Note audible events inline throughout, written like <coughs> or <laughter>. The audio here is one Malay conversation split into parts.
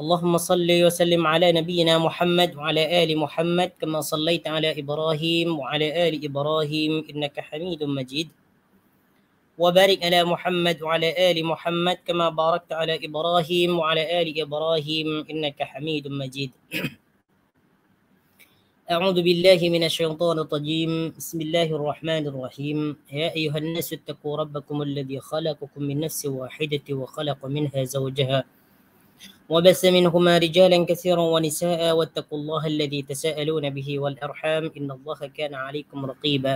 اللهم صل وسلم على نبينا محمد وعلى آل محمد كما صليت على إبراهيم وعلى آل إبراهيم إنك حميد مجيد وبارك على محمد وعلى آل محمد كما باركت على إبراهيم وعلى آل إبراهيم إنك حميد مجيد أعوذ بالله من الشيطان الرجيم بسم الله الرحمن الرحيم يا أيها الناس اتقوا ربكم الذي خلقكم من نفس واحدة وخلق منها زوجها وبس منهما رجالا كثيرا ونساء واتقوا الله الذي تساءلون به والأرحام إن الله كان عليكم رقيبا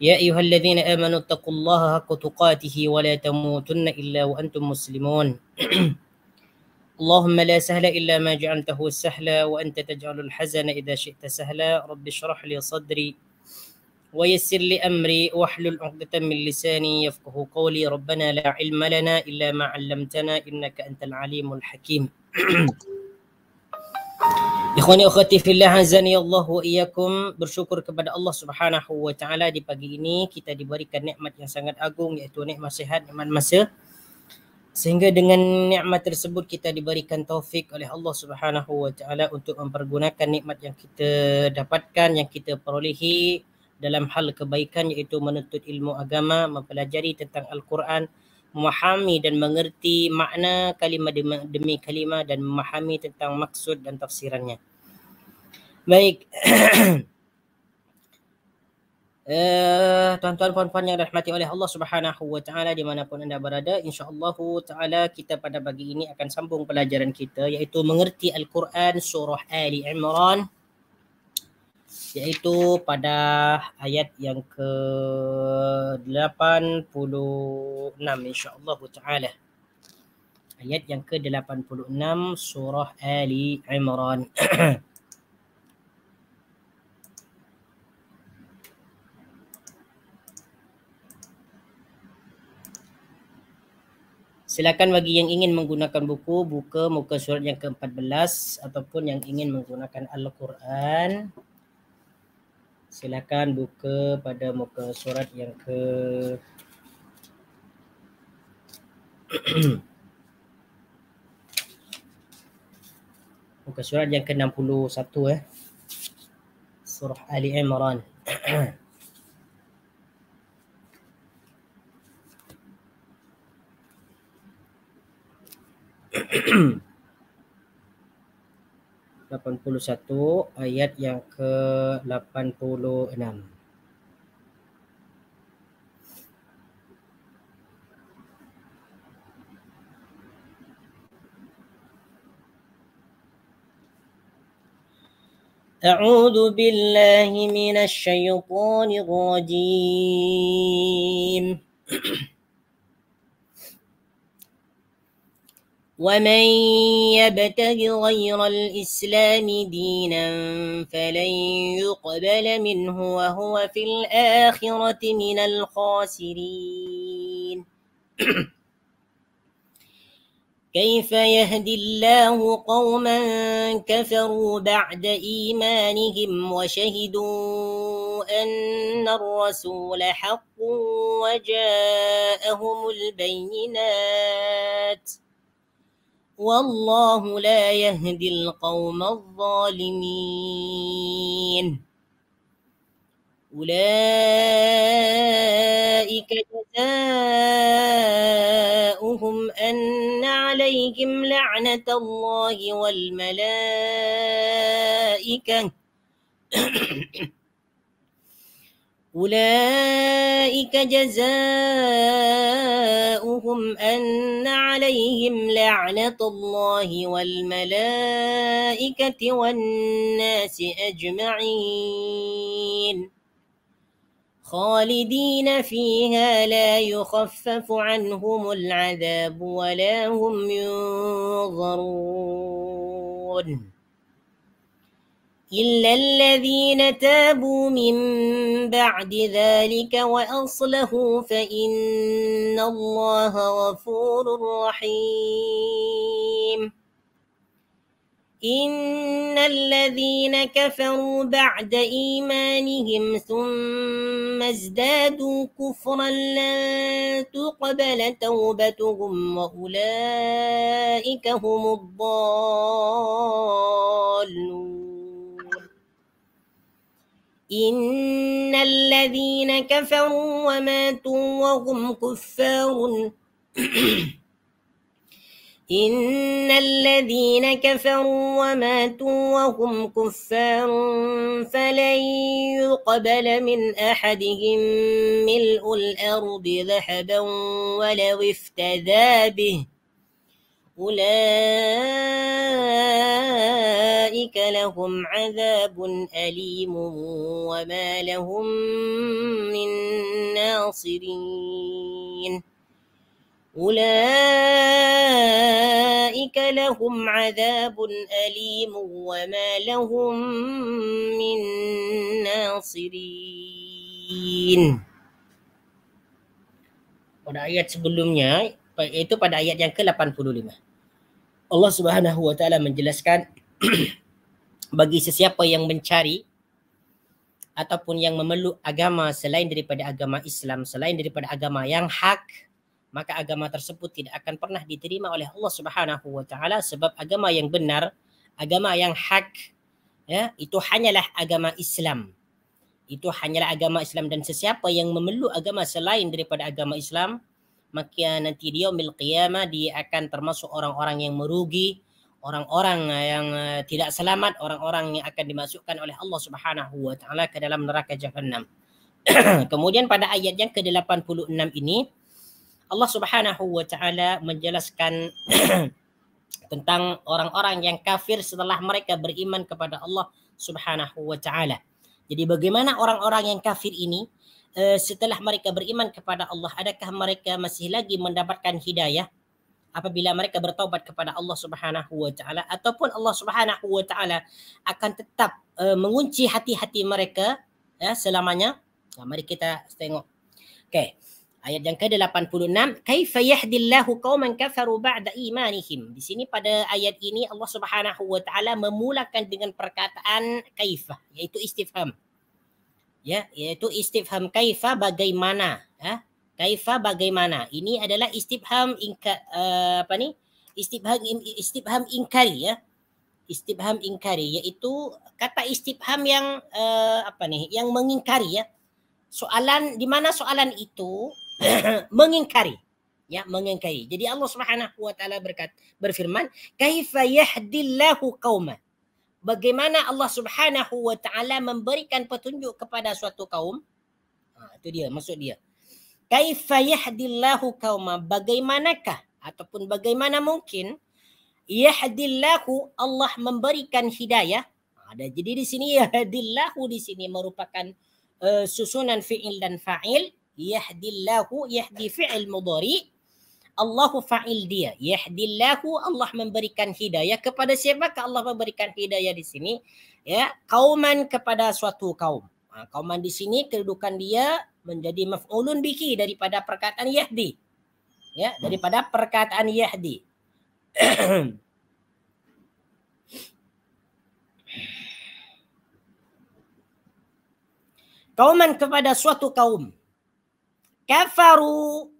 يا أيها الذين آمنوا اتقوا الله حق تقاته ولا تموتن إلا وأنتم مسلمون <clears throat> اللهم لا سهل إلا ما جعلته سهلا وأنت تجعل الحزن إذا شئت سهلا رب اشرح لي صدري ويسر لي امري واحلل عقدة من لساني يفقه قولي ربنا لا علم لنا إلا ما علمتنا إنك أنت العليم الحكيم Ikhwani akhwati fillah azani Allah wa iyyakum bersyukur kepada Allah Subhanahu wa taala di pagi ini kita diberikan nikmat yang sangat agung iaitu nikmat sihat nikmat masa sehingga dengan nikmat tersebut kita diberikan taufik oleh Allah Subhanahu wa taala untuk mempergunakan nikmat yang kita dapatkan yang kita perolehi dalam hal kebaikan iaitu menuntut ilmu agama, mempelajari tentang Al-Quran, memahami dan mengerti makna kalimah demi kalimah dan memahami tentang maksud dan tafsirannya. Baik. <clears throat> Eh, tuan-tuan puan-puan yang dirahmati oleh Allah Subhanahu wa taala di manapun anda berada, insyaAllah taala kita pada pagi ini akan sambung pelajaran kita iaitu mengerti Al-Quran surah Ali Imran yaitu pada ayat yang ke 86 insyaallah taala ayat yang ke 86 surah ali imran <clears throat> Silakan bagi yang ingin menggunakan buku buka muka surat yang ke-14 ataupun yang ingin menggunakan al-Quran Silakan buka pada muka surat yang ke <clears throat> Muka surat yang ke-61 eh. Surah Ali Imran. Ahem. <clears throat> 81 ayat yang ke 86 A'udzu billahi minasy syaithanir rajim <clears throat> ومن يبتغ غير الإسلام دينا فلن يقبل منه وهو في الآخرة من الخاسرين <clears throat> كيف يهدي الله قوما كفروا بعد إيمانهم وشهدوا أن الرسول حق وجاءهم البينات ؟ والله لا يهدي القوم الظالمين أولئك جزاؤهم أن عليهم لعنة الله والملائكة أولئك جزاؤهم أن عليهم لعنة الله والملائكة والناس أجمعين خالدين فيها لا يخفف عنهم العذاب ولا هم ينظرون إلا الذين تابوا من بعد ذلك وأصلحوا فإن الله غفور رحيم إن الذين كفروا بعد إيمانهم ثم ازدادوا كفرا لن تقبل توبتهم وأولئك هم الضالون إن الذين كفروا وماتوا وهم كفار <clears throat> إن الذين كفروا وماتوا وهم كفار فلن يقبل من أحدهم ملء الأرض ذهبا ولو افتدى به أولئك لهم عذاب أليم وما لهم من ناصرين أولئك لهم عذاب أليم وما لهم من ناصرين pada ayat sebelumnya iaitu pada ayat yang ke-85 Allah Subhanahu Wa Taala menjelaskan <clears throat> bagi sesiapa yang mencari ataupun yang memeluk agama selain daripada agama Islam, selain daripada agama yang hak, maka agama tersebut tidak akan pernah diterima oleh Allah Subhanahu Wa Taala sebab agama yang benar, agama yang hak, ya, itu hanyalah agama Islam. Itu hanyalah agama Islam dan sesiapa yang memeluk agama selain daripada agama Islam, maka nanti dia umil qiyamah dia akan termasuk orang-orang yang merugi orang-orang eh, yang eh, tidak selamat orang-orang yang akan dimasukkan oleh Allah Subhanahu wa taala ke dalam neraka jahannam <clears throat> kemudian pada ayat yang ke-86 ini Allah Subhanahu wa taala menjelaskan <clears throat> tentang orang-orang yang kafir setelah mereka beriman kepada Allah Subhanahu wa taala jadi bagaimana orang-orang yang kafir ini Eh, setelah mereka beriman kepada Allah adakah mereka masih lagi mendapatkan hidayah apabila mereka bertaubat kepada Allah Subhanahu wa taala ataupun Allah Subhanahu wa taala akan tetap uh, mengunci hati-hati mereka ya selamanya nah, mari kita tengok okey ayat yang ke-86 kaifa yahdillahu qauman kafaru ba'da imanihim di sini pada ayat ini Allah Subhanahu wa taala memulakan dengan perkataan kaifa iaitu istifham ya iaitu istifham kaifa bagaimana ya kaifa bagaimana ini adalah istifham ingka, uh, apa ni istifham istifham ingkari ya istifham ingkari Yaitu kata istifham yang uh, apa ni yang mengingkari ya soalan di mana soalan itu <clears throat> mengingkari ya mengingkari jadi Allah Subhanahu wa taala berkata berfirman kaifa yahdillahu qauman bagaimana Allah Subhanahu wa taala memberikan petunjuk kepada suatu kaum ha, itu dia maksud dia kaifa yahdillahu kauma bagaimanakah ataupun bagaimana mungkin yahdillahu Allah memberikan hidayah ada ha, jadi di sini <laughs> yahdillahu di sini merupakan uh, susunan fiil dan fa'il yahdillahu yahdi fi'il mudhari' Allahu fa'il dia. Yahdillahu Allah memberikan hidayah. Kepada siapakah Allah memberikan hidayah di sini? Ya, kauman kepada suatu kaum. Ha, kauman di sini kedudukan dia menjadi maf'ulun biki daripada perkataan yahdi. Ya, hmm. daripada perkataan yahdi. <clears throat> kauman kepada suatu kaum. Kafaru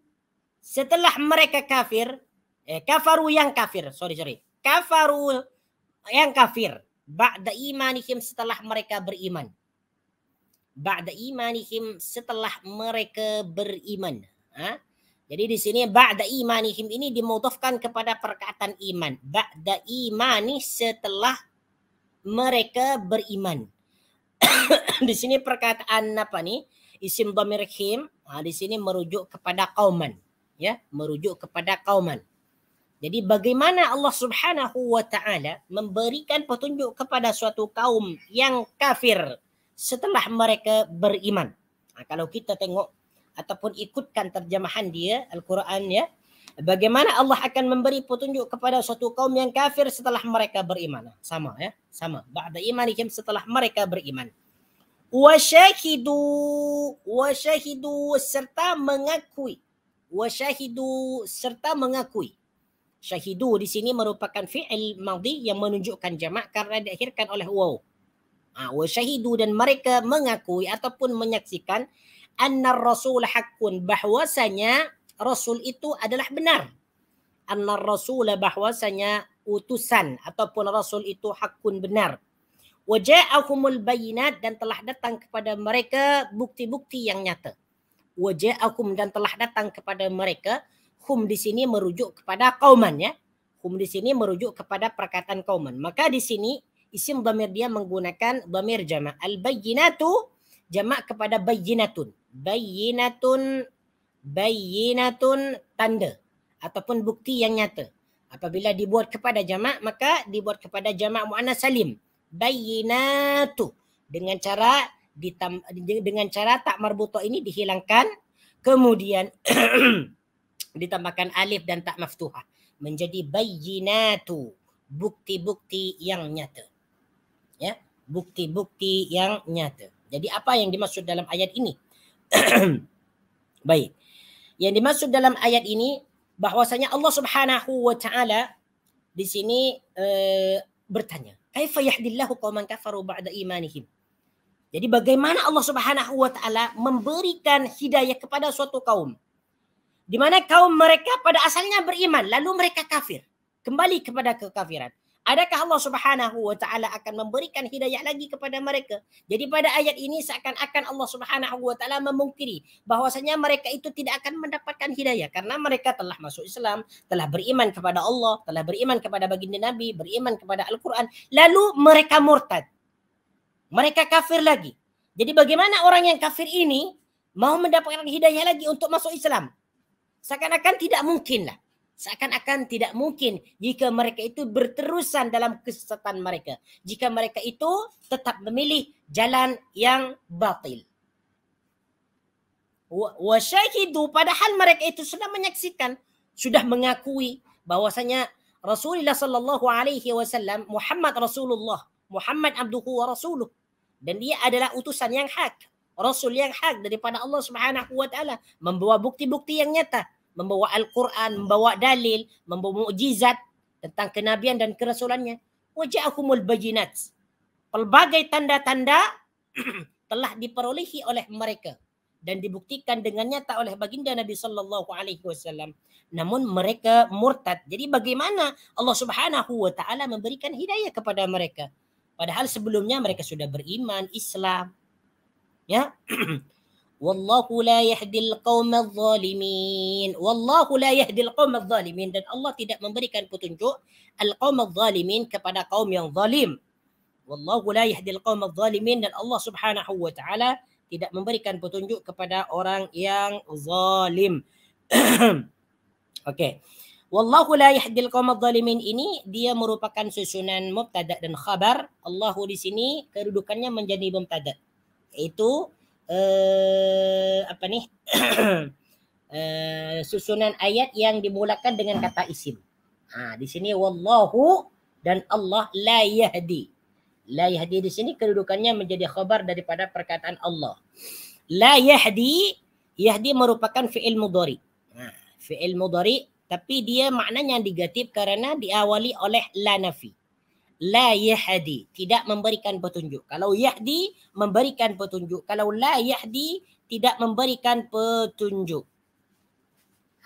setelah mereka kafir, eh, kafaru yang kafir, sorry sorry, kafaru yang kafir, ba'da imanihim setelah mereka beriman. Ba'da imanihim setelah mereka beriman. Ha? Jadi di sini ba'da imanihim ini dimudhofkan kepada perkataan iman. Ba'da imani setelah mereka beriman. <coughs> di sini perkataan apa ni? Isim dhamir him. Ha, di sini merujuk kepada kauman ya merujuk kepada kauman jadi bagaimana Allah Subhanahu wa taala memberikan petunjuk kepada suatu kaum yang kafir setelah mereka beriman nah, ha, kalau kita tengok ataupun ikutkan terjemahan dia Al-Quran ya bagaimana Allah akan memberi petunjuk kepada suatu kaum yang kafir setelah mereka beriman ha, sama ya sama ba'da imanihim setelah mereka beriman wa syahidu wa syahidu serta mengakui wasyahidu serta mengakui. Syahidu di sini merupakan fi'il madhi yang menunjukkan jamak karena diakhirkan oleh waw. Ha, wasyahidu dan mereka mengakui ataupun menyaksikan anna rasul hakun bahwasanya rasul itu adalah benar. Anna rasul bahwasanya utusan ataupun rasul itu hakun benar. Wajah akumul bayinat dan telah datang kepada mereka bukti-bukti yang nyata waja'akum dan telah datang kepada mereka hum di sini merujuk kepada kauman ya hum di sini merujuk kepada perkataan kauman maka di sini isim bamer dia menggunakan bamer jama. al bayyinatu jamak kepada bayyinatun bayyinatun bayyinatun tanda ataupun bukti yang nyata apabila dibuat kepada jama, maka dibuat kepada jama muannas salim bayyinatu dengan cara ditam, dengan cara tak marbuto ini dihilangkan kemudian <clears throat> ditambahkan alif dan tak maftuha menjadi bayyinatu bukti-bukti yang nyata ya bukti-bukti yang nyata jadi apa yang dimaksud dalam ayat ini <clears throat> baik yang dimaksud dalam ayat ini bahwasanya Allah Subhanahu wa taala di sini uh, bertanya kaifa yahdillahu qauman kafaru ba'da imanihim jadi bagaimana Allah Subhanahu wa taala memberikan hidayah kepada suatu kaum di mana kaum mereka pada asalnya beriman lalu mereka kafir kembali kepada kekafiran. Adakah Allah Subhanahu wa taala akan memberikan hidayah lagi kepada mereka? Jadi pada ayat ini seakan-akan Allah Subhanahu wa taala memungkiri bahwasanya mereka itu tidak akan mendapatkan hidayah karena mereka telah masuk Islam, telah beriman kepada Allah, telah beriman kepada baginda Nabi, beriman kepada Al-Qur'an, lalu mereka murtad mereka kafir lagi. Jadi bagaimana orang yang kafir ini mau mendapatkan hidayah lagi untuk masuk Islam? Seakan-akan tidak mungkinlah. Seakan-akan tidak mungkin jika mereka itu berterusan dalam kesesatan mereka. Jika mereka itu tetap memilih jalan yang batil. Wasyahidu padahal mereka itu sudah menyaksikan, sudah mengakui bahwasanya Rasulullah sallallahu alaihi wasallam Muhammad Rasulullah, Muhammad abduhu wa rasuluh dan dia adalah utusan yang hak rasul yang hak daripada Allah Subhanahu wa taala membawa bukti-bukti yang nyata membawa al-Quran membawa dalil membawa mukjizat tentang kenabian dan kerasulannya waja'akumul bayyinat pelbagai tanda-tanda <clears throat> telah diperolehi oleh mereka dan dibuktikan dengan nyata oleh baginda Nabi sallallahu alaihi wasallam namun mereka murtad jadi bagaimana Allah Subhanahu wa taala memberikan hidayah kepada mereka Padahal sebelumnya mereka sudah beriman Islam. Ya. <clears throat> Wallahu la yahdil qawma zalimin. Wallahu la yahdil qawma zalimin. Dan Allah tidak memberikan petunjuk al-qawma zalimin kepada kaum yang zalim. Wallahu la yahdil qawma zalimin. Dan Allah subhanahu wa ta'ala tidak memberikan petunjuk kepada orang yang zalim. <clears throat> Okay. Wallahu la yahdil qawmal zalimin ini dia merupakan susunan mubtada dan khabar. Allahu di sini kedudukannya menjadi mubtada. Itu uh, eh, apa ni? uh, <coughs> susunan ayat yang dimulakan dengan kata isim. Ha, di sini wallahu dan Allah la yahdi. La yahdi di sini kedudukannya menjadi khabar daripada perkataan Allah. La yahdi, yahdi merupakan fi'il mudhari. Ha, fi'il mudhari tapi dia maknanya negatif kerana diawali oleh la nafi la yahdi tidak memberikan petunjuk kalau yahdi memberikan petunjuk kalau la yahdi tidak memberikan petunjuk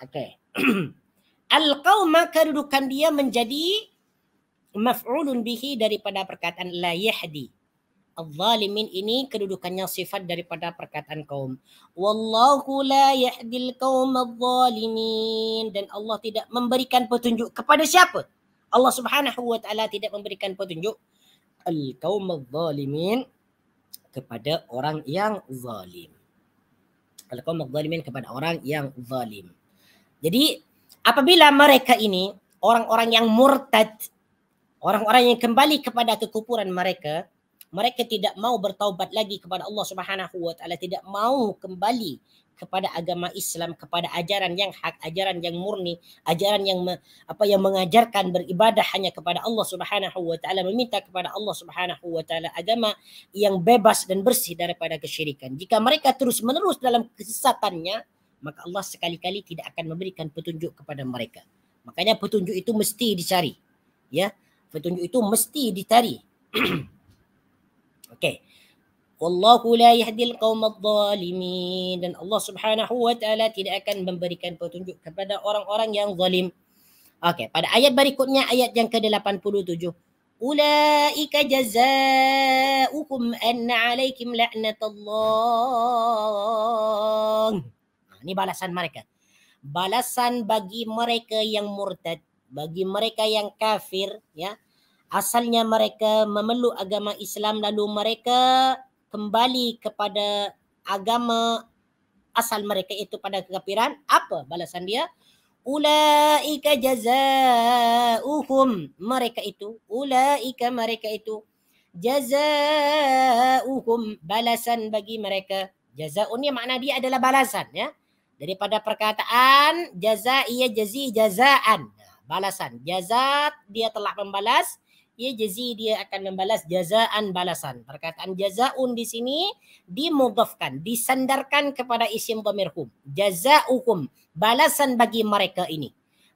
okey <clears throat> al qauma kedudukan dia menjadi maf'ulun bihi daripada perkataan la yahdi Al-zalimin ini kedudukannya sifat daripada perkataan kaum. Wallahu la yahdil kaum al-zalimin. Dan Allah tidak memberikan petunjuk kepada siapa? Allah subhanahu wa ta'ala tidak memberikan petunjuk al-kaum al-zalimin kepada orang yang zalim. Al-kaum al-zalimin kepada orang yang zalim. Jadi apabila mereka ini orang-orang yang murtad, orang-orang yang kembali kepada kekupuran mereka, mereka tidak mau bertaubat lagi kepada Allah Subhanahu wa taala tidak mau kembali kepada agama Islam kepada ajaran yang hak ajaran yang murni ajaran yang me, apa yang mengajarkan beribadah hanya kepada Allah Subhanahu wa taala meminta kepada Allah Subhanahu wa taala agama yang bebas dan bersih daripada kesyirikan jika mereka terus menerus dalam kesesatannya maka Allah sekali-kali tidak akan memberikan petunjuk kepada mereka makanya petunjuk itu mesti dicari ya petunjuk itu mesti dicari <clears throat> Okey, Wallahu la yahdil qawmat zalimin. Dan Allah subhanahu wa ta'ala tidak akan memberikan petunjuk kepada orang-orang yang zalim. Okey, Pada ayat berikutnya, ayat yang ke-87. Ulaika jazaukum anna alaikum la'natallah. Ini ha, balasan mereka. Balasan bagi mereka yang murtad, bagi mereka yang kafir, ya asalnya mereka memeluk agama Islam lalu mereka kembali kepada agama asal mereka itu pada kekafiran apa balasan dia ulaika jazaohum mereka itu ulaika mereka itu jazaohum balasan bagi mereka jazaun ni makna dia adalah balasan ya daripada perkataan jaza ia jazi jazaan balasan jazat dia telah membalas ya jazi dia akan membalas jazaan balasan. Perkataan jazaun di sini dimudhafkan, disandarkan kepada isim dhamir hum. Jazaukum, balasan bagi mereka ini.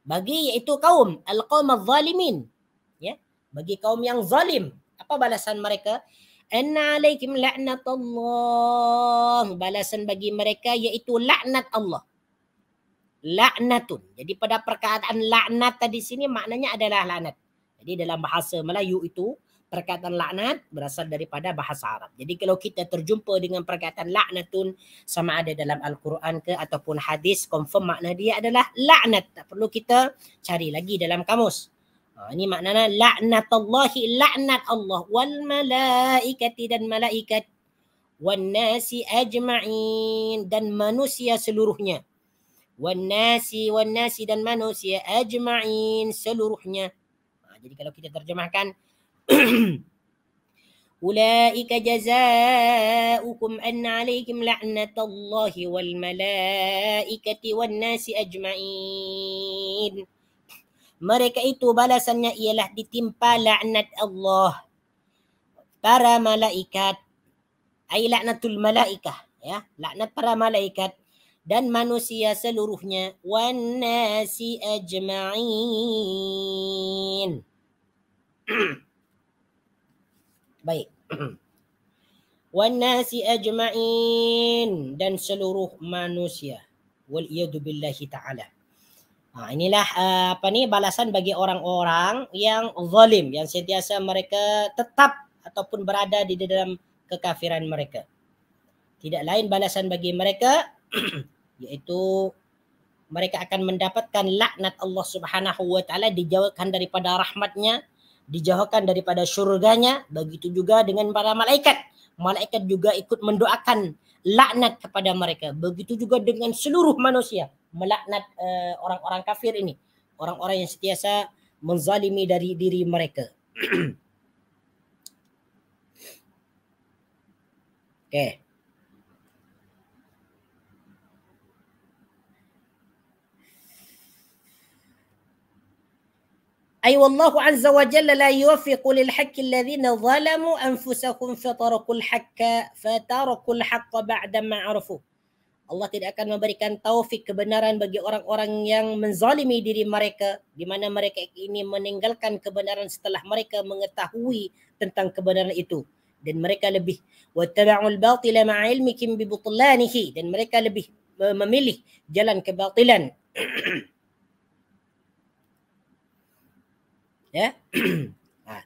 Bagi yaitu kaum al alqaum zalimin Ya, bagi kaum yang zalim, apa balasan mereka? Anna alaikum la'nat Allah. Balasan bagi mereka yaitu laknat Allah. Laknatun. Jadi pada perkataan laknat tadi sini maknanya adalah laknat. Jadi dalam bahasa Melayu itu perkataan laknat berasal daripada bahasa Arab. Jadi kalau kita terjumpa dengan perkataan laknatun sama ada dalam Al-Quran ke ataupun hadis confirm makna dia adalah laknat. Tak perlu kita cari lagi dalam kamus. Ha, ini maknanya laknatullahi laknat Allah wal malaikati dan malaikat wan nasi ajma'in dan manusia seluruhnya. Wan nasi wan nasi dan manusia ajma'in seluruhnya. Jadi kalau kita terjemahkan <clears throat> Ulaika jazaukum an alaikum la'natallahi wal malaikati wan nasi ajma'in. Mereka itu balasannya ialah ditimpa laknat Allah para malaikat. Ai laknatul malaikah ya, laknat para malaikat dan manusia seluruhnya wan nasi ajma'in. <clears throat> Baik. <clears throat> Wan nasi ajma'in dan seluruh manusia. Wal iyadu billahi ta'ala. Ha, inilah uh, apa ni balasan bagi orang-orang yang zalim yang sentiasa mereka tetap ataupun berada di dalam kekafiran mereka. Tidak lain balasan bagi mereka yaitu <clears throat> mereka akan mendapatkan laknat Allah Subhanahu wa taala dijauhkan daripada rahmatnya dijauhkan daripada syurganya begitu juga dengan para malaikat malaikat juga ikut mendoakan laknat kepada mereka begitu juga dengan seluruh manusia melaknat uh, orang-orang kafir ini orang-orang yang setiasa menzalimi dari diri mereka <clears throat> okey أي والله عز وجل لا يوفق للحق الذين ظلموا أنفسهم فتركوا الحق فتركوا الحق بعد ما عرفوا Allah tidak akan memberikan taufik kebenaran bagi orang-orang yang menzalimi diri mereka di mana mereka ini meninggalkan kebenaran setelah mereka mengetahui tentang kebenaran itu dan mereka lebih wattaba'ul batila ma'a ilmikum bi butlanihi dan mereka lebih memilih jalan kebatilan <clears throat> ya <clears throat> ha.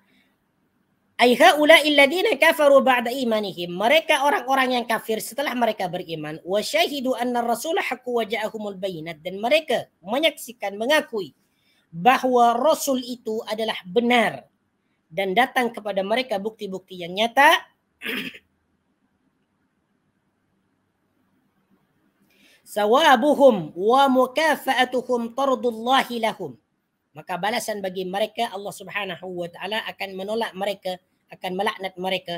ai haula alladziina kafaru ba'da imanihim mereka orang-orang yang kafir setelah mereka beriman wa syahidu anna ar-rasul haqqu wa ja'ahumul bayyinat dan mereka menyaksikan mengakui bahawa rasul itu adalah benar dan datang kepada mereka bukti-bukti yang nyata <clears throat> sawabuhum wa mukafa'atuhum tardullahi lahum maka balasan bagi mereka Allah Subhanahu wa taala akan menolak mereka akan melaknat mereka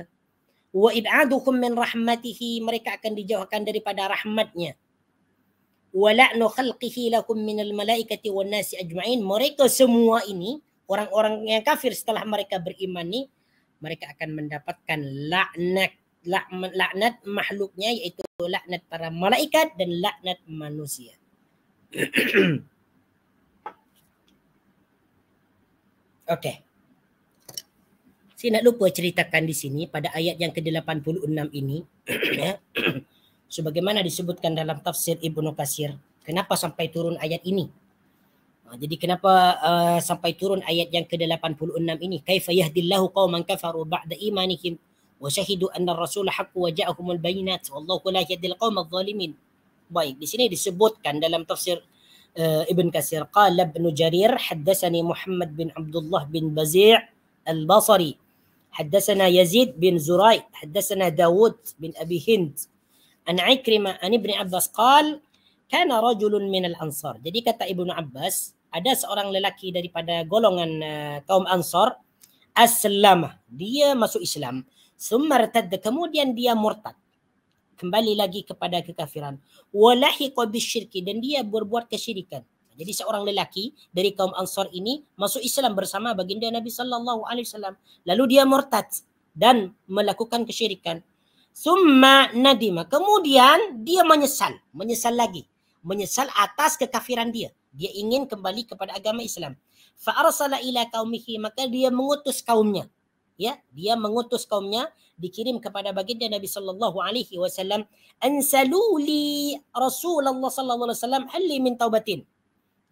wa ib'aduhum min rahmatihi mereka akan dijauhkan daripada rahmatnya wa la'nu khalqihi lakum min al malaikati wan nasi ajma'in mereka semua ini orang-orang yang kafir setelah mereka beriman ni mereka akan mendapatkan laknat laknat makhluknya yaitu laknat para malaikat dan laknat manusia <clears throat> Okey. Saya nak lupa ceritakan di sini pada ayat yang ke-86 ini. <coughs> ya. Sebagaimana disebutkan dalam tafsir Ibnu Kasir. Kenapa sampai turun ayat ini? Ha, jadi kenapa uh, sampai turun ayat yang ke-86 ini? Kaifa yahdillahu qauman kafaru ba'da imanihim wa syahidu anna ar-rasul haqqu wa ja'ahumul bayyinat wallahu la yahdil qaumadh zalimin. Baik, di sini disebutkan dalam tafsir ابن كثير قال ابن جرير حدثني محمد بن عبد الله بن بزيع البصري حدثنا يزيد بن زراي حدثنا داود بن أبي هند أن عكرمة أن ابن عباس قال كان رجل من الأنصار jadi kata ابن عباس ada seorang lelaki daripada golongan kaum Ansar aslama dia masuk Islam ثم ارتد kemudian dia murtad kembali lagi kepada kekafiran walahi qabishirki dan dia berbuat kesyirikan jadi seorang lelaki dari kaum ansar ini masuk Islam bersama baginda Nabi sallallahu alaihi wasallam lalu dia murtad dan melakukan kesyirikan summa nadima kemudian dia menyesal menyesal lagi menyesal atas kekafiran dia dia ingin kembali kepada agama Islam fa arsala ila qaumihi maka dia mengutus kaumnya ya dia mengutus kaumnya dikirim kepada baginda Nabi sallallahu alaihi wasallam ansaluli Rasulullah sallallahu alaihi wasallam hal min taubatin.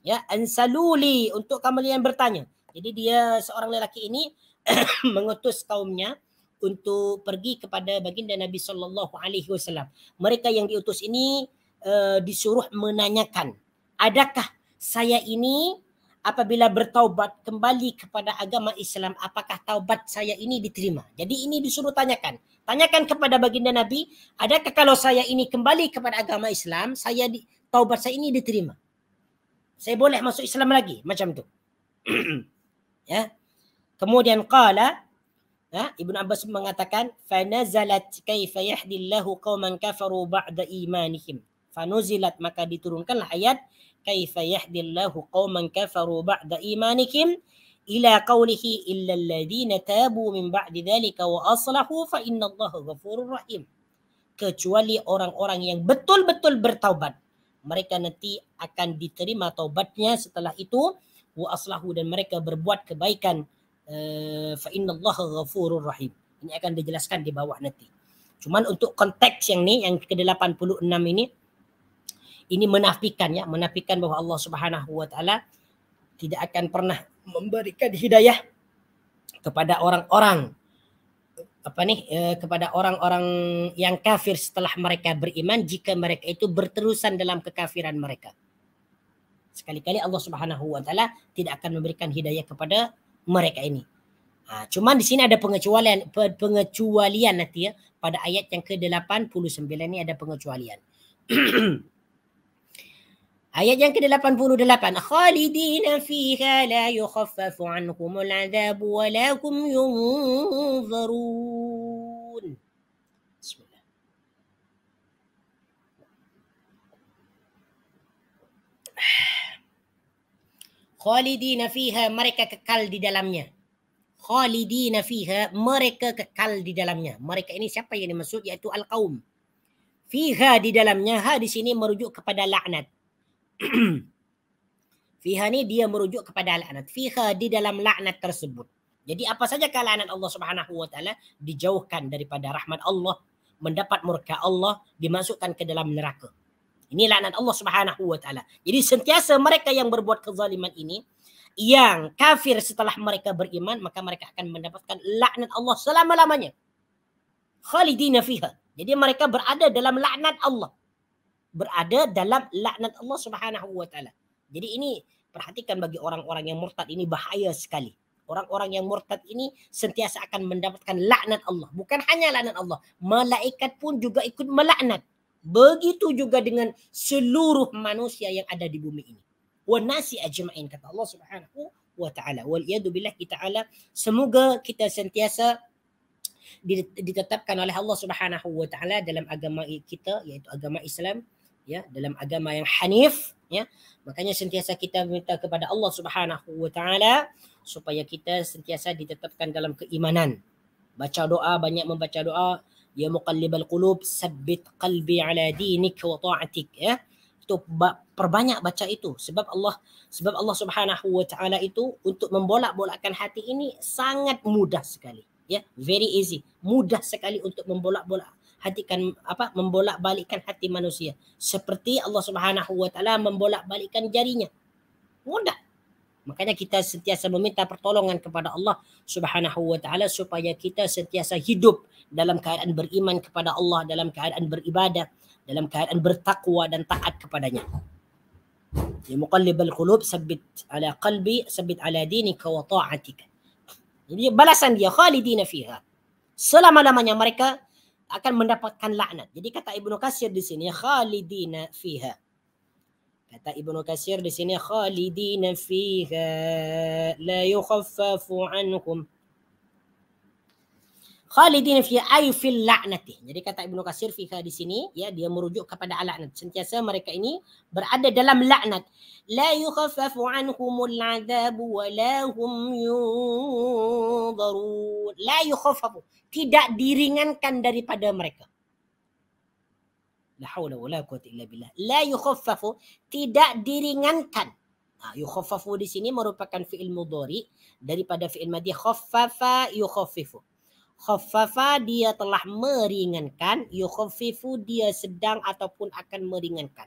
Ya, ansaluli untuk kalian bertanya. Jadi dia seorang lelaki ini <coughs> mengutus kaumnya untuk pergi kepada baginda Nabi sallallahu alaihi wasallam. Mereka yang diutus ini uh, disuruh menanyakan, adakah saya ini apabila bertaubat kembali kepada agama Islam apakah taubat saya ini diterima jadi ini disuruh tanyakan tanyakan kepada baginda nabi adakah kalau saya ini kembali kepada agama Islam saya di, taubat saya ini diterima saya boleh masuk Islam lagi macam tu <clears throat> ya kemudian qala ya ibnu abbas mengatakan fa nazalat kaifa yahdillahu qauman kafaru ba'da imanihim fa nuzilat maka diturunkanlah ayat كيف يهدي الله قوما كفروا بعد إيمانكم إلى قوله إلا الذين تابوا من بعد ذلك وأصلحوا فإن الله غفور رحيم kecuali orang-orang yang betul-betul bertaubat mereka nanti akan diterima taubatnya setelah itu wa aslahu dan mereka berbuat kebaikan fa innallaha ghafurur rahim ini akan dijelaskan di bawah nanti cuman untuk konteks yang ni yang ke-86 ini ini menafikan ya menafikan bahwa Allah Subhanahu wa taala tidak akan pernah memberikan hidayah kepada orang-orang apa nih eh, kepada orang-orang yang kafir setelah mereka beriman jika mereka itu berterusan dalam kekafiran mereka sekali-kali Allah Subhanahu wa taala tidak akan memberikan hidayah kepada mereka ini ha, cuman di sini ada pengecualian pengecualian nanti ya pada ayat yang ke-89 ini ada pengecualian <clears throat> Ayat yang ke-88 khalidina fiha la yukhaffafu anhumul adzab wa la hum yunzarun. Khalidina fiha mereka kekal di dalamnya. Khalidina fiha mereka kekal di dalamnya. Mereka ini siapa yang dimaksud iaitu al-qaum. Fiha di dalamnya ha di sini merujuk kepada laknat. <clears throat> fiha ni dia merujuk kepada laknat fiha di dalam laknat tersebut jadi apa saja kalangan Allah Subhanahu wa taala dijauhkan daripada rahmat Allah mendapat murka Allah dimasukkan ke dalam neraka ini laknat Allah Subhanahu wa taala jadi sentiasa mereka yang berbuat kezaliman ini yang kafir setelah mereka beriman maka mereka akan mendapatkan laknat Allah selama-lamanya khalidina fiha jadi mereka berada dalam laknat Allah berada dalam laknat Allah Subhanahu wa taala. Jadi ini perhatikan bagi orang-orang yang murtad ini bahaya sekali. Orang-orang yang murtad ini sentiasa akan mendapatkan laknat Allah. Bukan hanya laknat Allah, malaikat pun juga ikut melaknat. Begitu juga dengan seluruh manusia yang ada di bumi ini. Wa nasi ajma'in kata Allah Subhanahu wa taala. Wal yadu billahi taala. Semoga kita sentiasa ditetapkan oleh Allah Subhanahu wa taala dalam agama kita yaitu agama Islam ya dalam agama yang hanif ya makanya sentiasa kita meminta kepada Allah Subhanahu wa taala supaya kita sentiasa ditetapkan dalam keimanan baca doa banyak membaca doa ya muqallibal qulub sabbit qalbi ala dinik wa ta'atik ya itu perbanyak baca itu sebab Allah sebab Allah Subhanahu wa taala itu untuk membolak-bolakkan hati ini sangat mudah sekali ya very easy mudah sekali untuk membolak-bolak hatikan apa membolak balikan hati manusia seperti Allah Subhanahu wa taala membolak balikan jarinya mudah makanya kita sentiasa meminta pertolongan kepada Allah Subhanahu wa taala supaya kita sentiasa hidup dalam keadaan beriman kepada Allah dalam keadaan beribadah dalam keadaan bertakwa dan taat kepadanya ya muqallibal qulub sabbit ala qalbi sabbit ala dinika wa ta'atika jadi balasan dia khalidina fiha selama-lamanya mereka akan mendapatkan laknat. Jadi kata Ibnu Katsir di sini khalidina fiha. Kata Ibnu Katsir di sini khalidina fiha la yukhaffafu anhum khalidin fi ay fil la'nati. Jadi kata Ibnu Katsir fi di sini ya dia merujuk kepada la'nat. Sentiasa mereka ini berada dalam la'nat. La yukhaffafu anhumul 'adzab wa la hum yunzarun. La yukhaffafu. Tidak diringankan daripada mereka. La haula wa la quwwata illa billah. La yukhaffafu. Tidak diringankan. Ha, yukhaffafu di sini merupakan fi'il mudhari daripada fi'il madhi khaffafa yukhaffifu khaffafa dia telah meringankan yukhaffifu dia sedang ataupun akan meringankan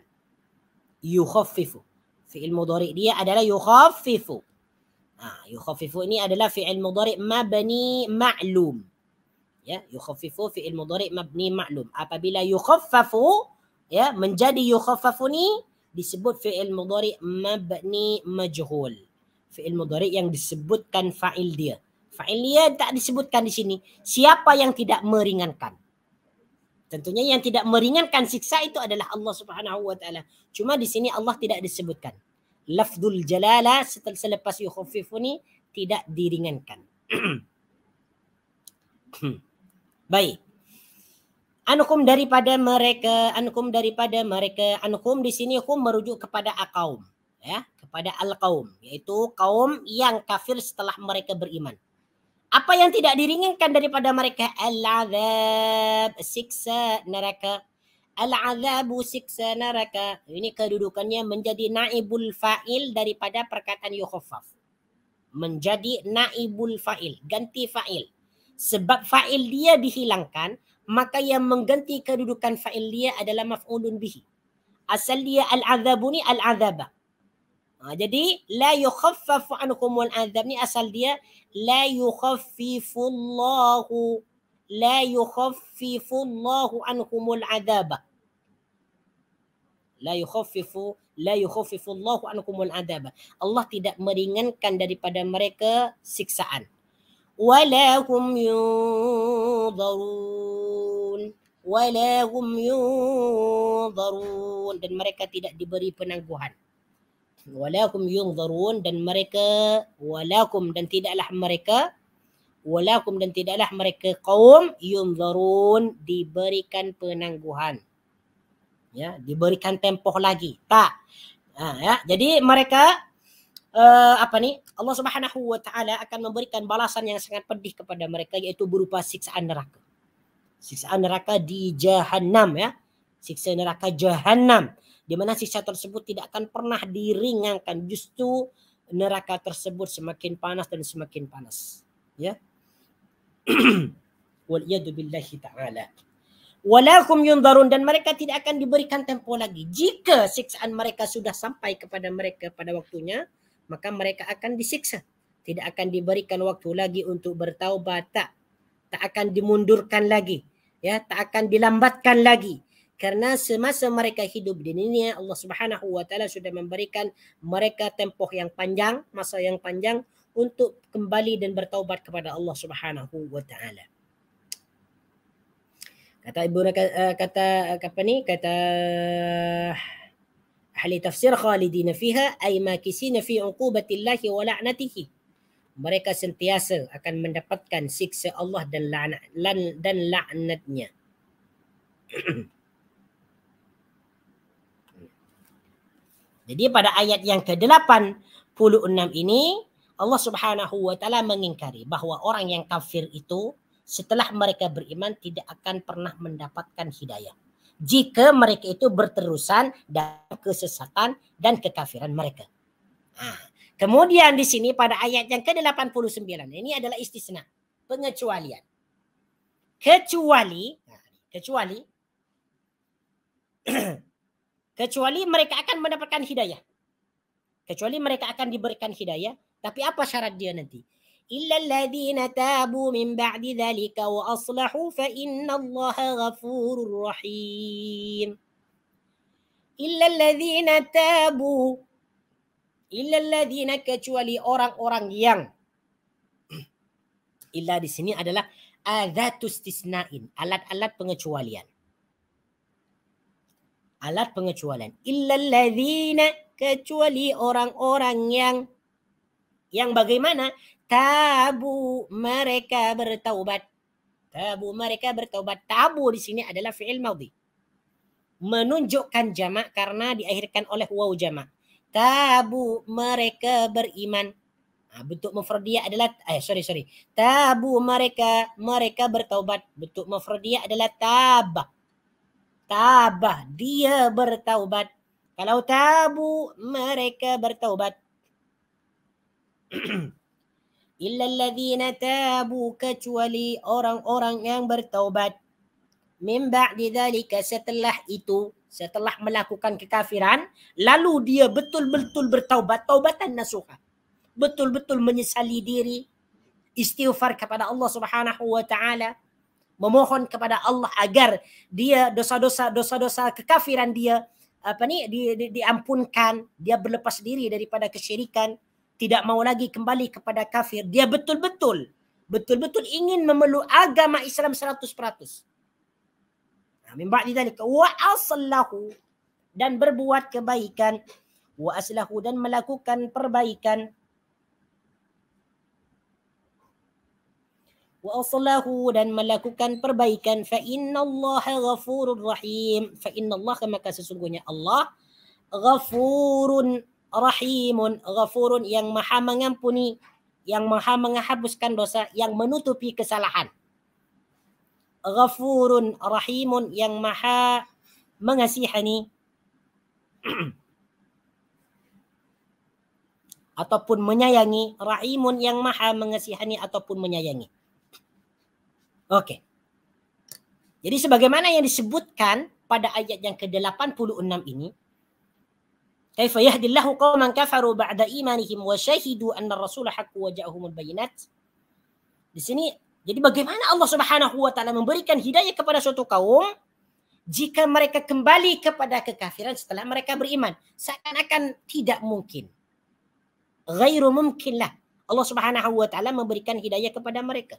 yukhaffifu fi'il mudhari dia adalah yukhaffifu ha yukhaffifu ini adalah fi'il mudhari mabni ma'lum ya yukhaffifu fi'il mudhari mabni ma'lum apabila yukhaffafu ya menjadi yukhaffafu ni disebut fi'il mudhari mabni majhul fi'il mudhari yang disebutkan fa'il dia Fa'ilia tak disebutkan di sini. Siapa yang tidak meringankan? Tentunya yang tidak meringankan siksa itu adalah Allah Subhanahu wa taala. Cuma di sini Allah tidak disebutkan. Lafzul jalala setelah selepas yukhaffifuni tidak diringankan. <clears throat> Baik. Anukum daripada mereka, anukum daripada mereka, anukum di sini hukum merujuk kepada akaum, ya, kepada al yaitu kaum yang kafir setelah mereka beriman apa yang tidak diringankan daripada mereka al-azab siksa neraka al-azabu siksa neraka ini kedudukannya menjadi naibul fa'il daripada perkataan yukhaffaf menjadi naibul fa'il ganti fa'il sebab fa'il dia dihilangkan maka yang mengganti kedudukan fa'il dia adalah maf'ulun bihi asal dia al-azabu ni al-azaba Ha, jadi la yukhaffafu anhumul azab ni asal dia la yukhaffifullahu la yukhaffifullahu anhumul azab. La yukhaffifu la yukhaffifullahu anhumul azab. Allah tidak meringankan daripada mereka siksaan. Walahum yunzarun. Walahum yunzarun. Dan mereka tidak diberi penangguhan walakum yunzarun dan mereka walakum dan tidaklah mereka walakum dan tidaklah mereka kaum yunzarun diberikan penangguhan ya diberikan tempoh lagi tak ha, ya jadi mereka uh, apa ni Allah Subhanahu wa taala akan memberikan balasan yang sangat pedih kepada mereka iaitu berupa siksaan neraka siksaan neraka di jahannam ya siksa neraka jahannam di mana siksa tersebut tidak akan pernah diringankan justru neraka tersebut semakin panas dan semakin panas ya <clears throat> wal yadu billahi ta'ala walakum yundarun dan mereka tidak akan diberikan tempo lagi jika siksaan mereka sudah sampai kepada mereka pada waktunya maka mereka akan disiksa tidak akan diberikan waktu lagi untuk bertaubat tak akan dimundurkan lagi ya tak akan dilambatkan lagi Karena semasa mereka hidup di dunia Allah Subhanahu wa taala sudah memberikan mereka tempoh yang panjang, masa yang panjang untuk kembali dan bertaubat kepada Allah Subhanahu wa taala. Kata ibu eh, kata apa ni? Kata ahli tafsir khalidina fiha ay makisina fi uqubatillahi wa la'natihi. Mereka sentiasa akan mendapatkan siksa Allah dan la'nat dan la'natnya. <clears throat> Jadi pada ayat yang ke-86 ini Allah Subhanahu wa taala mengingkari bahawa orang yang kafir itu setelah mereka beriman tidak akan pernah mendapatkan hidayah jika mereka itu berterusan dalam kesesatan dan kekafiran mereka. Nah, ha. kemudian di sini pada ayat yang ke-89 ini adalah istisna, pengecualian. Kecuali ha, kecuali <clears throat> kecuali mereka akan mendapatkan hidayah. Kecuali mereka akan diberikan hidayah, tapi apa syarat dia nanti? Illa alladhina tabu min ba'di dhalika wa aslahu fa inna Allah ghafurur rahim. Illa alladhina tabu illa alladhina kecuali orang-orang yang <clears throat> illa di sini adalah adatu istisnain, alat-alat pengecualian alat pengecualian illalladzina kecuali orang-orang yang yang bagaimana tabu mereka bertaubat tabu mereka bertaubat tabu di sini adalah fi'il madhi menunjukkan jamak karena diakhirkan oleh waw jamak tabu mereka beriman ha, bentuk mufradiyah adalah eh sorry sorry tabu mereka mereka bertaubat bentuk mufradiyah adalah tabak tabah dia bertaubat kalau tabu mereka bertaubat <clears throat> illa alladhina tabu kecuali orang-orang yang bertaubat min ba'di dhalika setelah itu setelah melakukan kekafiran lalu dia betul-betul bertaubat taubatan nasuha betul-betul menyesali diri istighfar kepada Allah Subhanahu wa taala memohon kepada Allah agar dia dosa-dosa dosa-dosa kekafiran dia apa ni di, di, diampunkan dia berlepas diri daripada kesyirikan tidak mau lagi kembali kepada kafir dia betul-betul betul-betul ingin memeluk agama Islam 100%. Nah, ha, min ba'di dzalika wa aslahu dan berbuat kebaikan wa aslahu dan melakukan perbaikan واصلحوا dan melakukan perbaikan fa innallaha ghafurur rahim fa innallaha maka sesungguhnya Allah ghafurun rahimun ghafurun yang maha mengampuni yang maha menghapuskan dosa yang menutupi kesalahan ghafurun rahimun yang maha mengasihani <clears throat> ataupun menyayangi rahimun yang maha mengasihani ataupun menyayangi Okey. Jadi sebagaimana yang disebutkan pada ayat yang ke-86 ini, kaifa yahdillahu qauman kafaru ba'da imanihim wa syahidu anna ar-rasul haqqu wa ja'ahumul bayyinat. Di sini jadi bagaimana Allah Subhanahu wa taala memberikan hidayah kepada suatu kaum jika mereka kembali kepada kekafiran setelah mereka beriman seakan-akan tidak mungkin ghairu mungkinlah Allah Subhanahu wa taala memberikan hidayah kepada mereka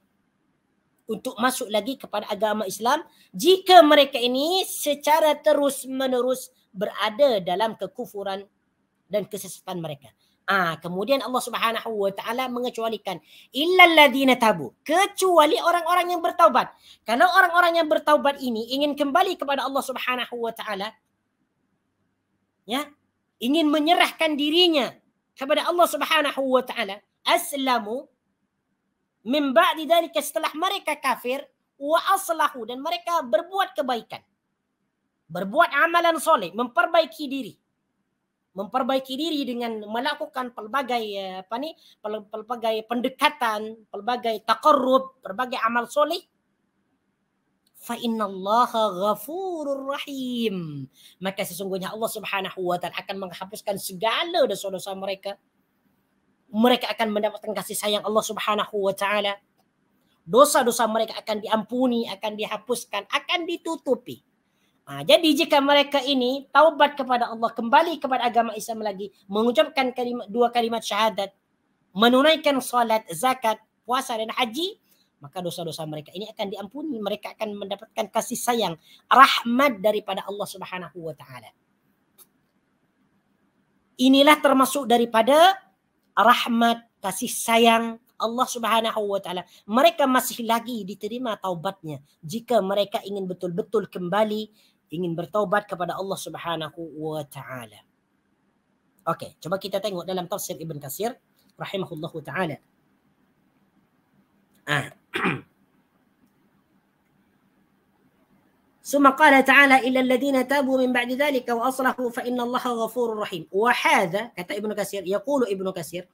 untuk masuk lagi kepada agama Islam jika mereka ini secara terus menerus berada dalam kekufuran dan kesesatan mereka. Ah kemudian Allah Subhanahu wa taala mengecualikan illal ladina tabu kecuali orang-orang yang bertaubat. Karena orang-orang yang bertaubat ini ingin kembali kepada Allah Subhanahu wa taala ya ingin menyerahkan dirinya kepada Allah Subhanahu wa taala aslamu mimba di setelah mereka kafir wa aslahu dan mereka berbuat kebaikan berbuat amalan soleh memperbaiki diri memperbaiki diri dengan melakukan pelbagai eh, apa ni pelbagai pendekatan pelbagai taqarrub berbagai amal soleh fa innallaha ghafurur rahim maka sesungguhnya Allah Subhanahu wa taala akan menghapuskan segala dosa-dosa mereka mereka akan mendapatkan kasih sayang Allah Subhanahu wa taala. Dosa-dosa mereka akan diampuni, akan dihapuskan, akan ditutupi. Nah, ha, jadi jika mereka ini taubat kepada Allah, kembali kepada agama Islam lagi, mengucapkan kalimat, dua kalimat syahadat, menunaikan salat, zakat, puasa dan haji, maka dosa-dosa mereka ini akan diampuni, mereka akan mendapatkan kasih sayang, rahmat daripada Allah Subhanahu wa taala. Inilah termasuk daripada rahmat kasih sayang Allah Subhanahu wa taala. Mereka masih lagi diterima taubatnya jika mereka ingin betul-betul kembali ingin bertaubat kepada Allah Subhanahu wa taala. Okey, coba kita tengok dalam tafsir Ibn Kasir rahimahullahu taala. Ah. <clears throat> ثم قال تعالى إلا الذين تابوا من بعد ذلك وأصلحوا فإن الله غفور رحيم وهذا حتى ابن كثير يقول ابن كثير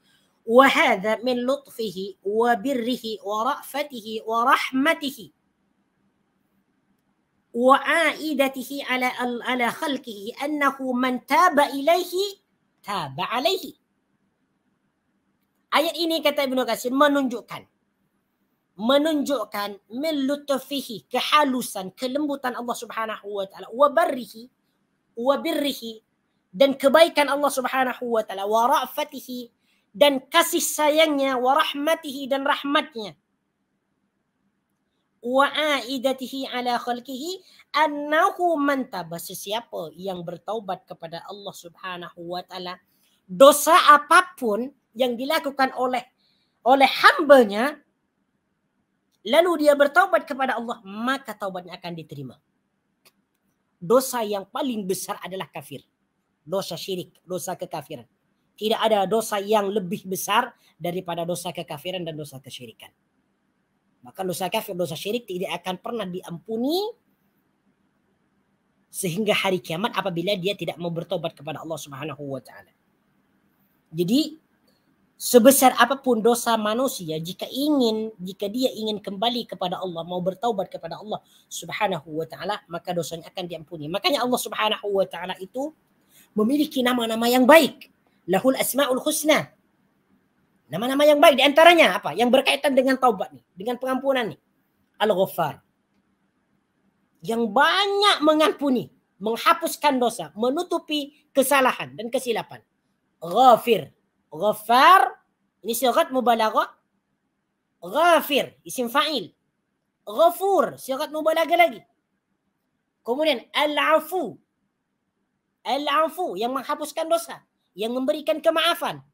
وهذا من لطفه وبره ورأفته ورحمته وعائدته على على خلقه أنه من تاب إليه تاب عليه Ayat آية ini kata Ibnu Katsir menunjukkan menunjukkan min lutfihi kehalusan kelembutan Allah Subhanahu wa taala wa barrihi wa birrihi dan kebaikan Allah Subhanahu wa taala wa rafatihi dan kasih sayangnya wa rahmatihi dan rahmatnya wa aidatihi ala khalqihi annahu man taba sesiapa yang bertaubat kepada Allah Subhanahu wa taala dosa apapun yang dilakukan oleh oleh hambanya lalu dia bertaubat kepada Allah, maka taubatnya akan diterima. Dosa yang paling besar adalah kafir. Dosa syirik, dosa kekafiran. Tidak ada dosa yang lebih besar daripada dosa kekafiran dan dosa kesyirikan. Maka dosa kafir, dosa syirik tidak akan pernah diampuni sehingga hari kiamat apabila dia tidak mau bertobat kepada Allah Subhanahu wa Jadi sebesar apapun dosa manusia jika ingin jika dia ingin kembali kepada Allah mau bertaubat kepada Allah Subhanahu wa taala maka dosanya akan diampuni makanya Allah Subhanahu wa taala itu memiliki nama-nama yang baik lahul asmaul husna nama-nama yang baik di antaranya apa yang berkaitan dengan taubat ni dengan pengampunan ni al ghafar yang banyak mengampuni menghapuskan dosa menutupi kesalahan dan kesilapan ghafir Ghaffar ini syarat mubalaghah. Ghafir isim fa'il. Ghafur syarat mubalaghah lagi. Kemudian al-'afu. Al-'afu yang menghapuskan dosa, yang memberikan kemaafan.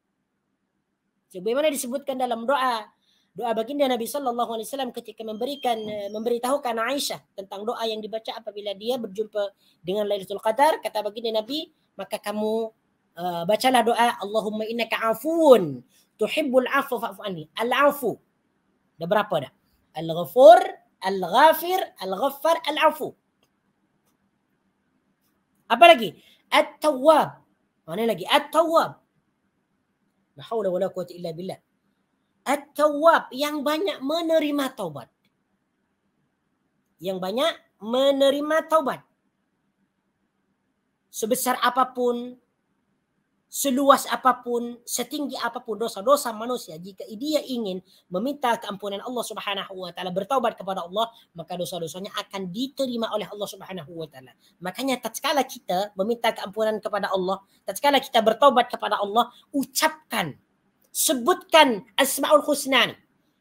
Sebagaimana disebutkan dalam doa doa baginda Nabi saw. alaihi wasallam ketika memberikan eh, memberitahukan Aisyah tentang doa yang dibaca apabila dia berjumpa dengan Lailatul Qadar, kata baginda Nabi, maka kamu Ah, bacalah doa Allahumma innaka afun, tuhibbul afwa fa'fu anni. Al-afu. Dah berapa dah? Al-ghafur, al-ghafir, al-ghaffar, al-afu. Apa lagi? At-tawwab. Mana lagi? At-tawwab. La haula wala quwwata illa billah. At-tawwab yang banyak menerima taubat. Yang banyak menerima taubat. Sebesar apapun seluas apapun, setinggi apapun dosa-dosa manusia, jika dia ingin meminta keampunan Allah Subhanahu wa taala, bertaubat kepada Allah, maka dosa-dosanya akan diterima oleh Allah Subhanahu wa taala. Makanya tatkala kita meminta keampunan kepada Allah, tatkala kita bertaubat kepada Allah, ucapkan sebutkan asmaul husna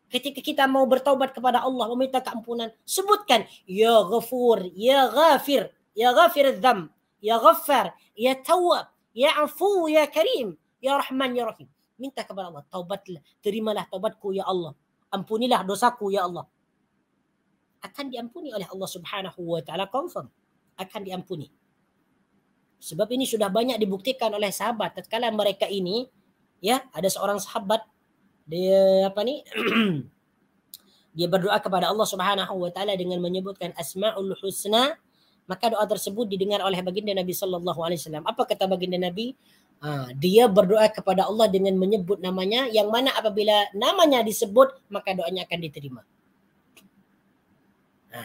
Ketika kita mau bertaubat kepada Allah meminta keampunan, sebutkan ya ghafur, ya ghafir, ya ghafir adzam, ya ghaffar, ya tawwab. Ya Afu Ya Karim Ya Rahman Ya Rahim Minta kepada Allah Taubatlah Terimalah taubatku Ya Allah Ampunilah dosaku Ya Allah Akan diampuni oleh Allah Subhanahu Wa Ta'ala Confirm Akan diampuni Sebab ini sudah banyak dibuktikan oleh sahabat Tatkala mereka ini Ya ada seorang sahabat Dia apa ni <clears throat> Dia berdoa kepada Allah Subhanahu Wa Ta'ala Dengan menyebutkan Asma'ul Husna maka doa tersebut didengar oleh baginda Nabi sallallahu alaihi wasallam. Apa kata baginda Nabi? Ha, dia berdoa kepada Allah dengan menyebut namanya yang mana apabila namanya disebut maka doanya akan diterima. Ha.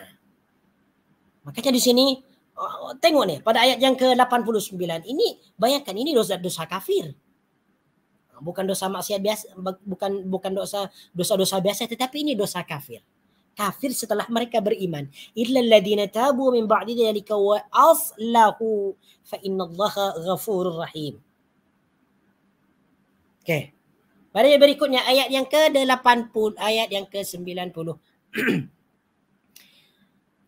Makanya di sini oh, oh tengok ni pada ayat yang ke-89 ini bayangkan ini dosa dosa kafir. Ha, bukan dosa maksiat biasa bukan bukan dosa dosa-dosa biasa tetapi ini dosa kafir kafir setelah mereka beriman illa alladhina tabu min ba'di dhalika wa aslahu fa innallaha ghafurur rahim okey pada ayat berikutnya ayat yang ke-80 ayat yang ke-90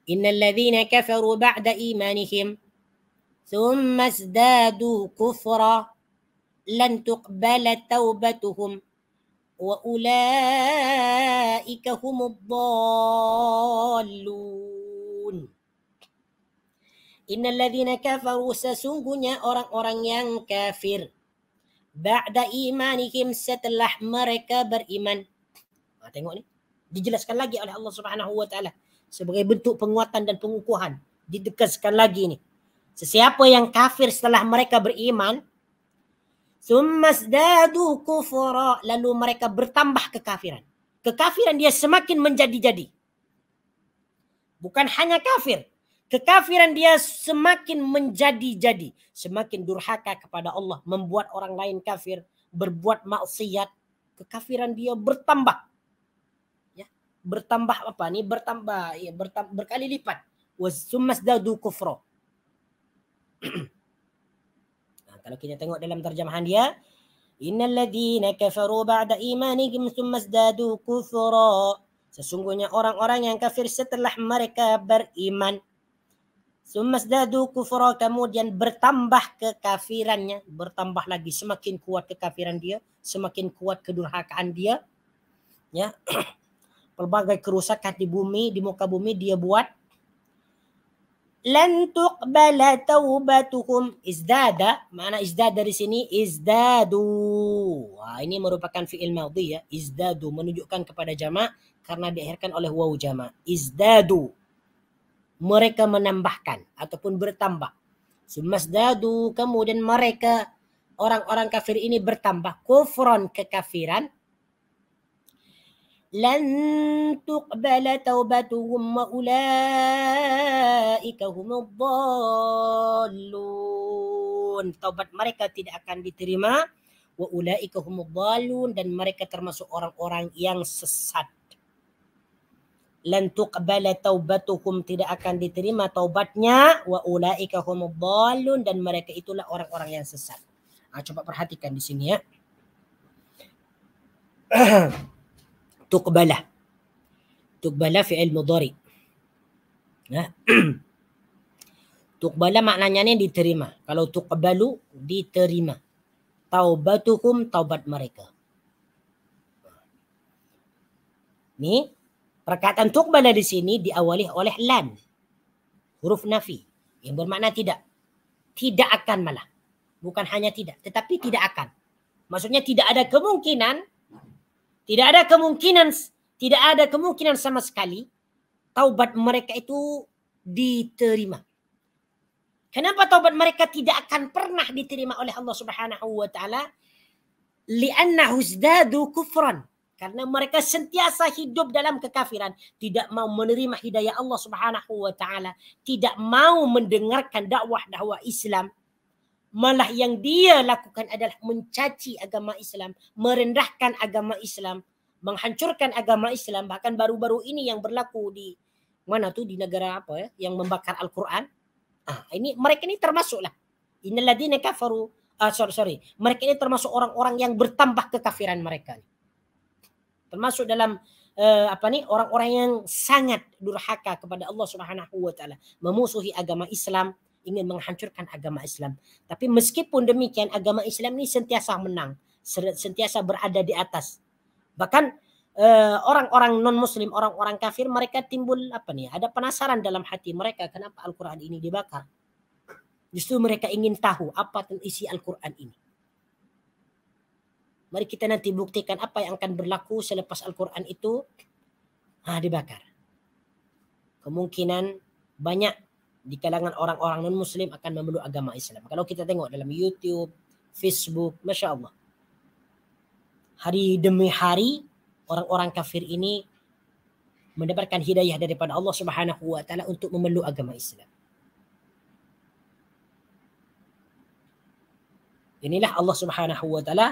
innal ladhina kafaru ba'da imanihim thumma izdadu kufra lan tuqbala taubatuhum وَأُولَٰئِكَ هُمُ الظَّالُونَ إِنَّ الَّذِينَ كَفَرُوا sesungguhnya orang-orang yang kafir ba'da imanihim setelah mereka beriman. Ha, tengok ni. Dijelaskan lagi oleh Allah Subhanahu wa taala sebagai bentuk penguatan dan pengukuhan. Didekaskan lagi ni. Sesiapa yang kafir setelah mereka beriman, Sumas dadu kufura. Lalu mereka bertambah kekafiran. Kekafiran dia semakin menjadi-jadi. Bukan hanya kafir. Kekafiran dia semakin menjadi-jadi. Semakin durhaka kepada Allah. Membuat orang lain kafir. Berbuat maksiat. Kekafiran dia bertambah. Ya, bertambah apa nih? Bertambah, ya, bertambah berkali lipat. dadu kufra. <clears throat> Kalau kita tengok dalam terjemahan dia, innal ladina kafaru ba'da imanihim thumma zadadu kufra. Sesungguhnya orang-orang yang kafir setelah mereka beriman thumma zadadu kufra kemudian bertambah kekafirannya, bertambah lagi semakin kuat kekafiran dia, semakin kuat kedurhakaan dia. Ya. <clears throat> Pelbagai kerusakan di bumi, di muka bumi dia buat lan tuqbala taubatukum izdada mana izdada dari sini izdadu ha, ini merupakan fiil madhi ya izdadu menunjukkan kepada jamak karena diakhirkan oleh waw jamak izdadu mereka menambahkan ataupun bertambah sumasdadu kemudian mereka orang-orang kafir ini bertambah kufron kekafiran لن تقبل توبتهم وأولئك هم الضالون توبت mereka tidak akan diterima وأولئك هم الضالون dan mereka termasuk orang-orang yang sesat لن تقبل توبتهم tidak akan diterima taubatnya وأولئك هم الضالون dan mereka itulah orang-orang yang sesat ha, coba perhatikan di sini ya <clears throat> tuqbala tuqbala fi'il mudhari ya ha? <clears throat> tuqbala maknanya ni diterima kalau tuqbalu diterima taubatukum taubat mereka ni perkataan tuqbala di sini diawali oleh lam, huruf nafi yang bermakna tidak tidak akan malah bukan hanya tidak tetapi tidak akan maksudnya tidak ada kemungkinan tidak ada kemungkinan tidak ada kemungkinan sama sekali taubat mereka itu diterima. Kenapa taubat mereka tidak akan pernah diterima oleh Allah Subhanahu wa taala? Karena huzdadu kufran. Karena mereka sentiasa hidup dalam kekafiran, tidak mau menerima hidayah Allah Subhanahu wa taala, tidak mau mendengarkan dakwah-dakwah Islam malah yang dia lakukan adalah mencaci agama Islam, merendahkan agama Islam, menghancurkan agama Islam bahkan baru-baru ini yang berlaku di mana tu di negara apa ya yang membakar Al-Quran. Ah ini mereka ini termasuklah. ini Innalladzina kafaru ah, sorry sorry. Mereka ini termasuk orang-orang yang bertambah kekafiran mereka. Termasuk dalam uh, apa ni orang-orang yang sangat durhaka kepada Allah Subhanahu wa taala, memusuhi agama Islam, ingin menghancurkan agama Islam. Tapi meskipun demikian agama Islam ini sentiasa menang, sentiasa berada di atas. Bahkan eh, orang-orang non-muslim, orang-orang kafir mereka timbul apa nih? Ada penasaran dalam hati mereka kenapa Al-Qur'an ini dibakar? Justru mereka ingin tahu apa isi Al-Qur'an ini. Mari kita nanti buktikan apa yang akan berlaku selepas Al-Qur'an itu ah dibakar. Kemungkinan banyak di kalangan orang-orang non-Muslim akan memeluk agama Islam. Kalau kita tengok dalam YouTube, Facebook, Masya Allah. Hari demi hari, orang-orang kafir ini mendapatkan hidayah daripada Allah Subhanahu Wa Taala untuk memeluk agama Islam. Inilah Allah Subhanahu Wa Taala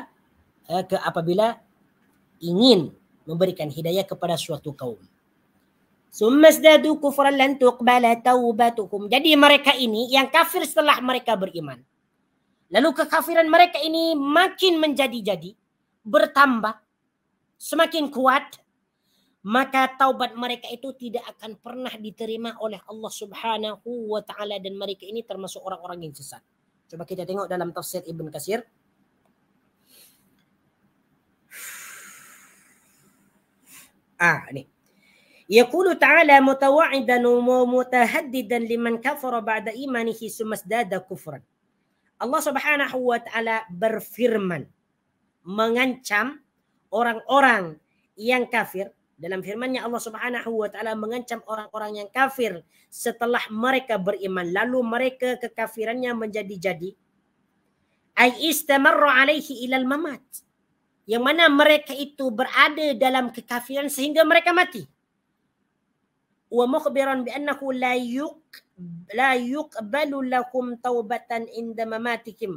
eh, apabila ingin memberikan hidayah kepada suatu kaum summa zadu kufran lan tuqbala taubatukum jadi mereka ini yang kafir setelah mereka beriman lalu kekafiran mereka ini makin menjadi-jadi bertambah semakin kuat maka taubat mereka itu tidak akan pernah diterima oleh Allah Subhanahu wa taala dan mereka ini termasuk orang-orang yang sesat coba kita tengok dalam tafsir Ibn Kasir ah ini يقول تعالى متوعدا ومتهددا لمن كفر بعد إيمانه ثم ازداد Allah Subhanahu wa Taala berfirman mengancam orang-orang yang kafir dalam firman firmannya Allah Subhanahu wa taala mengancam orang-orang yang kafir setelah mereka beriman lalu mereka kekafirannya menjadi jadi ai istamarru alaihi ila al mamat yang mana mereka itu berada dalam kekafiran sehingga mereka mati ومخبرا بانه لا يك لا يقبل لكم توبه عند مماتكم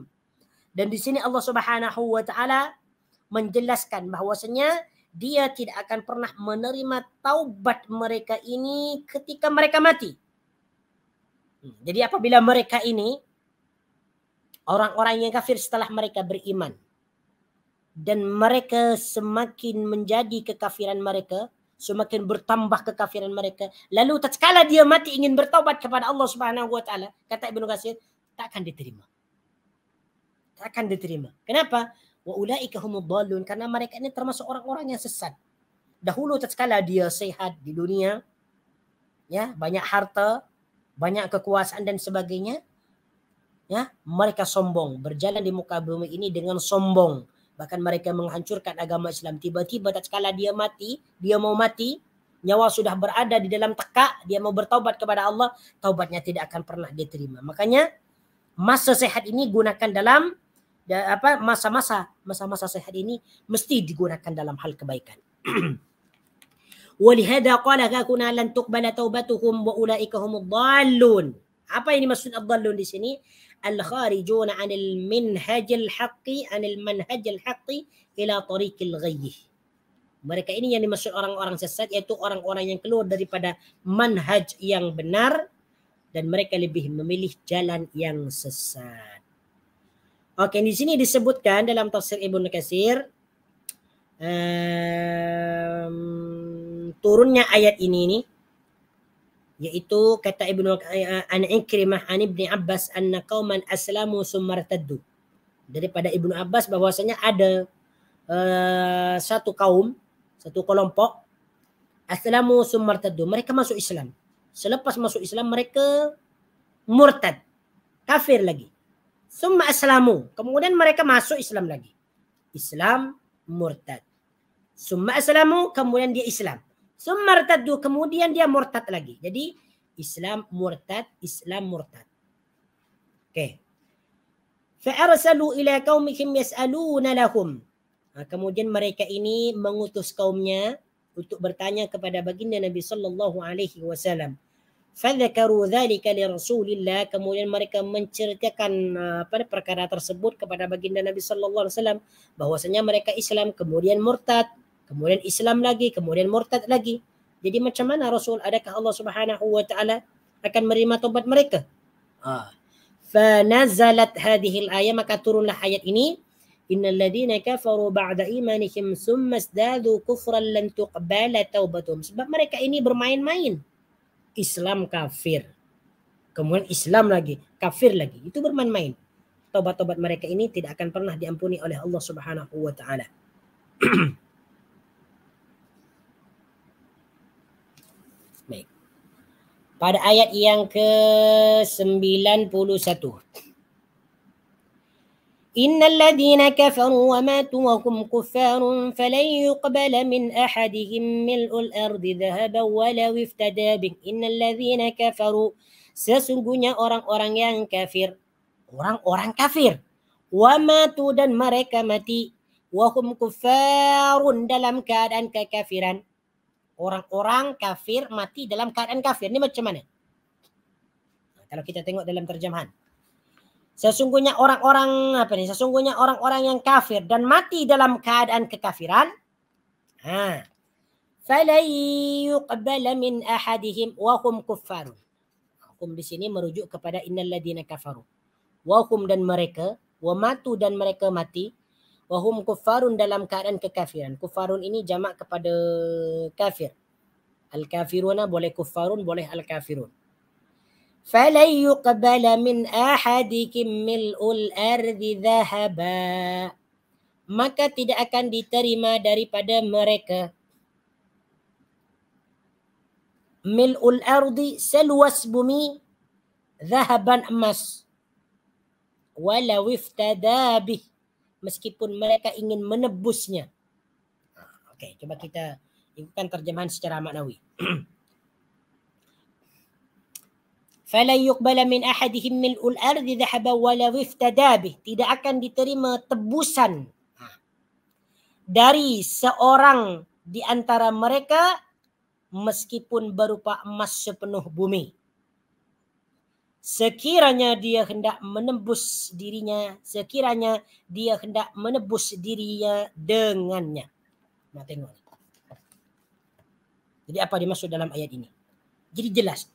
dan di sini Allah Subhanahu wa taala menjelaskan bahwasanya dia tidak akan pernah menerima taubat mereka ini ketika mereka mati. Hmm, jadi apabila mereka ini orang-orang yang kafir setelah mereka beriman dan mereka semakin menjadi kekafiran mereka semakin bertambah kekafiran mereka lalu tatkala dia mati ingin bertaubat kepada Allah Subhanahu wa taala kata Ibnu Katsir takkan diterima takkan diterima kenapa wa ulaika humud karena mereka ini termasuk orang-orang yang sesat dahulu tatkala dia sehat di dunia ya banyak harta banyak kekuasaan dan sebagainya ya mereka sombong berjalan di muka bumi ini dengan sombong bahkan mereka menghancurkan agama Islam tiba-tiba tak sekala dia mati dia mau mati nyawa sudah berada di dalam teka, dia mau bertaubat kepada Allah taubatnya tidak akan pernah diterima makanya masa sehat ini gunakan dalam apa masa-masa masa-masa sehat ini mesti digunakan dalam hal kebaikan ولهذا قال كنا لن taubatuhum wa واولئك هم الضالون apa ini maksud ad-dallun di sini al الخارجون عن المنهج الحق عن المنهج الحق الى طريق الغي mereka ini yang dimaksud orang-orang sesat yaitu orang-orang yang keluar daripada manhaj yang benar dan mereka lebih memilih jalan yang sesat. Okey, di sini disebutkan dalam tafsir Ibnu Katsir um, turunnya ayat ini nih Yaitu kata Ibnu eh, eh, An Ikrimah An ibnu Abbas anna qauman aslamu summa rtaddu. Daripada Ibnu Abbas bahwasanya ada uh, satu kaum, satu kelompok aslamu summa rtaddu. Mereka masuk Islam. Selepas masuk Islam mereka murtad. Kafir lagi. Summa aslamu. Kemudian mereka masuk Islam lagi. Islam murtad. Summa aslamu kemudian dia Islam summa irtaddu kemudian dia murtad lagi jadi Islam murtad Islam murtad okey fa arsalu ila qaumihim yas'aluna lahum ha, kemudian mereka ini mengutus kaumnya untuk bertanya kepada baginda Nabi sallallahu alaihi wasallam fadzakaru dzalika Rasulillah. kemudian mereka menceritakan ha, apa perkara tersebut kepada baginda Nabi sallallahu alaihi wasallam bahwasanya mereka Islam kemudian murtad kemudian Islam lagi, kemudian murtad lagi. Jadi macam mana Rasul adakah Allah Subhanahu wa taala akan menerima tobat mereka? Ha. Fa nazalat hadhihi al-aya maka turunlah ayat ini innal ladina kafaru ba'da imanihim thumma izdadu kufran lan tuqbala taubatuhum sebab mereka ini bermain-main. Islam kafir. Kemudian Islam lagi, kafir lagi. Itu bermain-main. Taubat-taubat mereka ini tidak akan pernah diampuni oleh Allah Subhanahu wa taala. <clears throat> pada ayat yang ke-91. Innal ladhina kafaru wa matu wa hum kuffarun falan yuqbala min ahadihim mil'ul ardi dhahaba wa law iftada bih. Innal ladhina kafaru sesungguhnya orang-orang yang kafir. Orang-orang kafir. Wa matu dan mereka mati. Wa hum kuffarun dalam keadaan kekafiran orang-orang kafir mati dalam keadaan kafir. Ini macam mana? Kalau kita tengok dalam terjemahan. Sesungguhnya orang-orang apa ni? Sesungguhnya orang-orang yang kafir dan mati dalam keadaan kekafiran. Ha. Falai yuqbala min ahadihim wa hum kuffar. Hukum di sini merujuk kepada innal kafaru. Wa hum dan mereka, wa matu dan mereka mati, wahum kufarun dalam keadaan kekafiran. Kufarun ini jamak kepada kafir. Al-kafiruna boleh kufarun, boleh al-kafirun. Falai yuqbala min ahadikim mil'ul ardi zahaba. Maka tidak akan diterima daripada mereka. Mil'ul ardi seluas bumi zahaban emas. Walau iftada meskipun mereka ingin menebusnya. Ah, okey, cuba kita ikutkan terjemahan secara maknawi. فَلَنْ يُقْبَلَ مِنْ أَحَدِهِمْ مِلْءُ الْأَرْضِ ذَحَبَ وَلَا وِفْتَدَى بِهِ Tidak akan diterima tebusan ah, dari seorang di antara mereka meskipun berupa emas sepenuh bumi sekiranya dia hendak menembus dirinya sekiranya dia hendak menembus dirinya dengannya nah tengok jadi apa dimaksud dalam ayat ini jadi jelas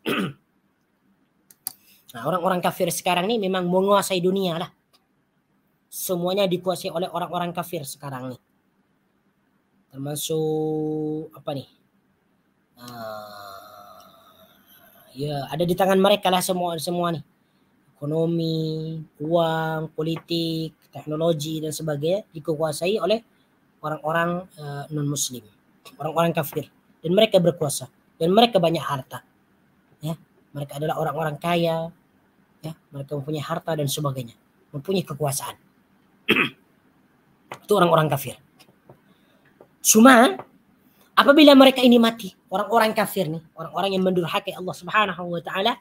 <clears throat> nah orang-orang kafir sekarang ni memang menguasai dunia lah semuanya dikuasai oleh orang-orang kafir sekarang ni termasuk apa ni uh, ya ada di tangan mereka lah semua semua nih ekonomi, uang, politik, teknologi dan sebagainya dikuasai oleh orang-orang uh, eh, non muslim, orang-orang kafir dan mereka berkuasa dan mereka banyak harta. Ya, mereka adalah orang-orang kaya, ya, mereka mempunyai harta dan sebagainya, mempunyai kekuasaan. <clears throat> Itu orang-orang kafir. Cuma apabila mereka ini mati, orang-orang kafir ni, orang-orang yang mendurhakai Allah Subhanahu wa taala,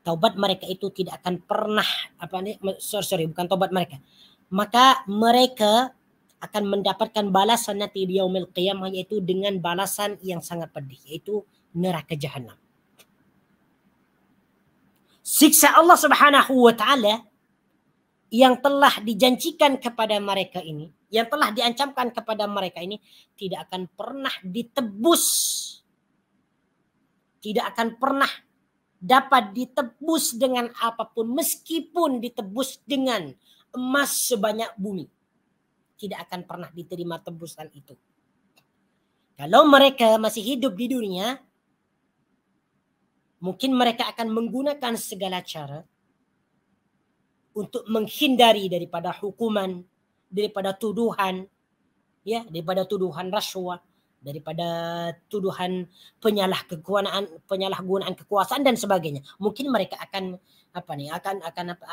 taubat mereka itu tidak akan pernah apa ni sorry sorry bukan taubat mereka. Maka mereka akan mendapatkan balasan nanti di yaumil qiyamah yaitu dengan balasan yang sangat pedih yaitu neraka jahanam. Siksa Allah Subhanahu wa taala yang telah dijanjikan kepada mereka ini yang telah diancamkan kepada mereka ini tidak akan pernah ditebus. Tidak akan pernah dapat ditebus dengan apapun meskipun ditebus dengan emas sebanyak bumi. Tidak akan pernah diterima tebusan itu. Kalau mereka masih hidup di dunia, mungkin mereka akan menggunakan segala cara untuk menghindari daripada hukuman daripada tuduhan ya daripada tuduhan rasuah daripada tuduhan penyalah kekuasaan penyalahgunaan kekuasaan dan sebagainya mungkin mereka akan apa nih akan akan apa,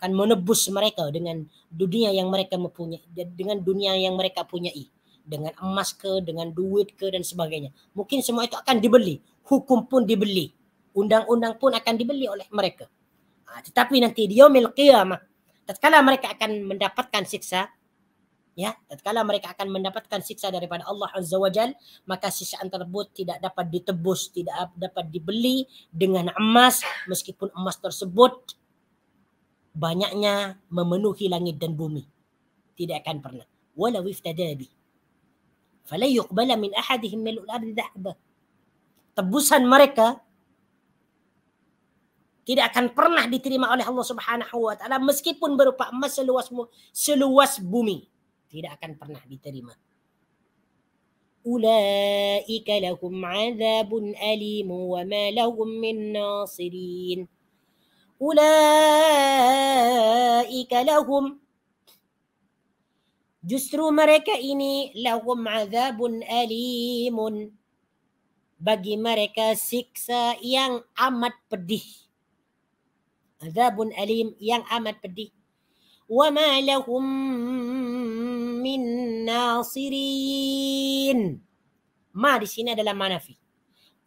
akan menebus mereka dengan dunia yang mereka mempunyai dengan dunia yang mereka punyai dengan emas ke dengan duit ke dan sebagainya mungkin semua itu akan dibeli hukum pun dibeli undang-undang pun akan dibeli oleh mereka ha, tetapi nanti di yaumil qiyamah tatkala mereka akan mendapatkan siksa ya tatkala mereka akan mendapatkan siksa daripada Allah Azza Wajal, maka siksaan tersebut tidak dapat ditebus tidak dapat dibeli dengan emas meskipun emas tersebut banyaknya memenuhi langit dan bumi tidak akan pernah walau iftadabi fala yuqbala min ahadihim milu al-ardh dhahaba tebusan mereka tidak akan pernah diterima oleh Allah Subhanahu wa taala meskipun berupa emas seluas seluas bumi tidak akan pernah diterima. Ulaika lahum azabun alim wa ma lahum min nasirin. Ulaika lahum Justru mereka ini lahum azabun alim. bagi mereka siksa yang amat pedih. Azabun alim yang amat pedih. وما لهم من ناصرين ما di sini adalah manafi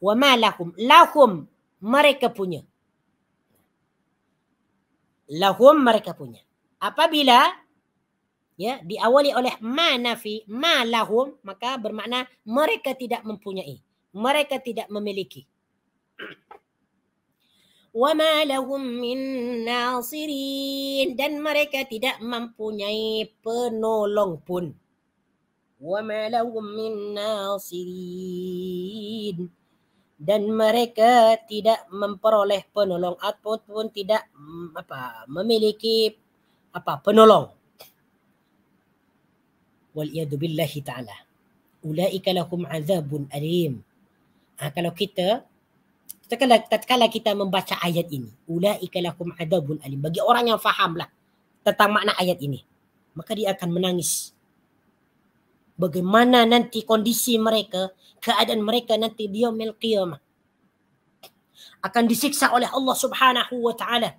wama lahum lahum mereka punya lahum mereka punya apabila ya diawali oleh manafi ma lahum maka bermakna mereka tidak mempunyai mereka tidak memiliki wama lahum min nasirin dan mereka tidak mempunyai penolong pun wama lahum min nasirin dan mereka tidak memperoleh penolong ataupun tidak mm, apa memiliki apa penolong wal yadu billahi taala ulaika lahum azabun alim ha, kalau kita Tatkala, tatkala kita membaca ayat ini, ulaika lahum adabun alim. Bagi orang yang fahamlah tentang makna ayat ini, maka dia akan menangis. Bagaimana nanti kondisi mereka, keadaan mereka nanti dia melqiyamah. Akan disiksa oleh Allah subhanahu wa ta'ala.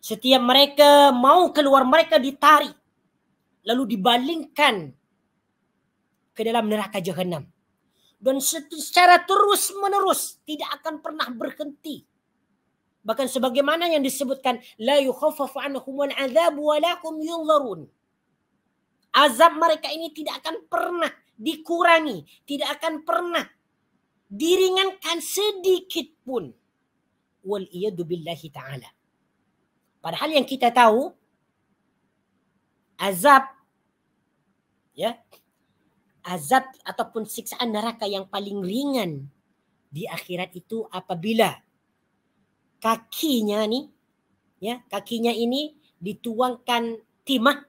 Setiap mereka mau keluar, mereka ditarik. Lalu dibalingkan ke dalam neraka jahannam dan secara terus menerus tidak akan pernah berhenti bahkan sebagaimana yang disebutkan la yukhaffafu anhum al'adzab wa lakum yunzarun azab mereka ini tidak akan pernah dikurangi tidak akan pernah diringankan sedikit pun wal iyad billahi taala padahal yang kita tahu azab ya azab ataupun siksaan neraka yang paling ringan di akhirat itu apabila kakinya ni ya kakinya ini dituangkan timah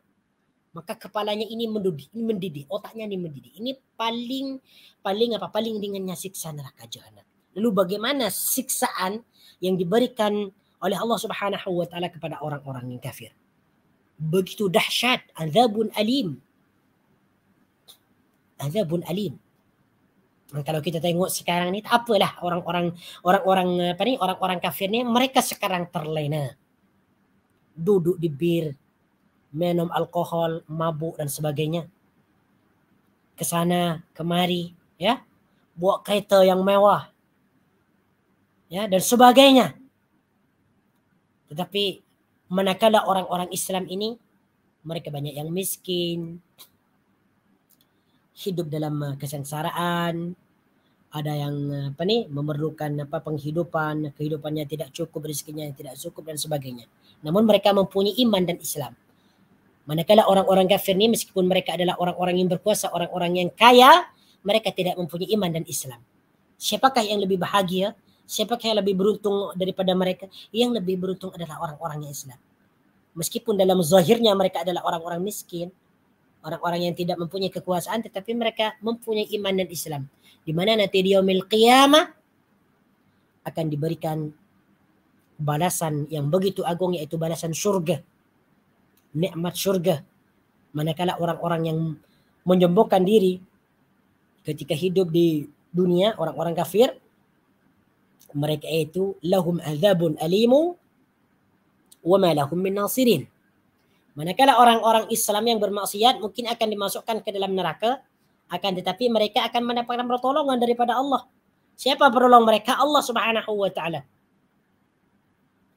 maka kepalanya ini mendidih, mendidih otaknya ini mendidih ini paling paling apa paling ringannya siksa neraka jahanam lalu bagaimana siksaan yang diberikan oleh Allah Subhanahu wa taala kepada orang-orang yang kafir begitu dahsyat azabun alim azabun alim. Kalau kita tengok sekarang ni tak apalah orang-orang orang-orang apa ni orang-orang kafir ni mereka sekarang terlena. Duduk di bir, minum alkohol, mabuk dan sebagainya. Ke sana, kemari, ya. Buat kereta yang mewah. Ya, dan sebagainya. Tetapi manakala orang-orang Islam ini mereka banyak yang miskin, hidup dalam uh, kesengsaraan ada yang uh, apa ni memerlukan apa penghidupan kehidupannya tidak cukup rezekinya tidak cukup dan sebagainya namun mereka mempunyai iman dan Islam manakala orang-orang kafir ni meskipun mereka adalah orang-orang yang berkuasa orang-orang yang kaya mereka tidak mempunyai iman dan Islam siapakah yang lebih bahagia siapakah yang lebih beruntung daripada mereka yang lebih beruntung adalah orang-orang yang Islam meskipun dalam zahirnya mereka adalah orang-orang miskin orang-orang yang tidak mempunyai kekuasaan tetapi mereka mempunyai iman dan Islam. Di mana nanti di yaumil qiyamah akan diberikan balasan yang begitu agung yaitu balasan syurga. Nikmat syurga. Manakala orang-orang yang menyembuhkan diri ketika hidup di dunia orang-orang kafir mereka itu lahum azabun alimu wa ma lahum min nasirin. Manakala orang-orang Islam yang bermaksiat mungkin akan dimasukkan ke dalam neraka. Akan tetapi mereka akan mendapatkan pertolongan daripada Allah. Siapa pertolong mereka? Allah subhanahu wa ta'ala.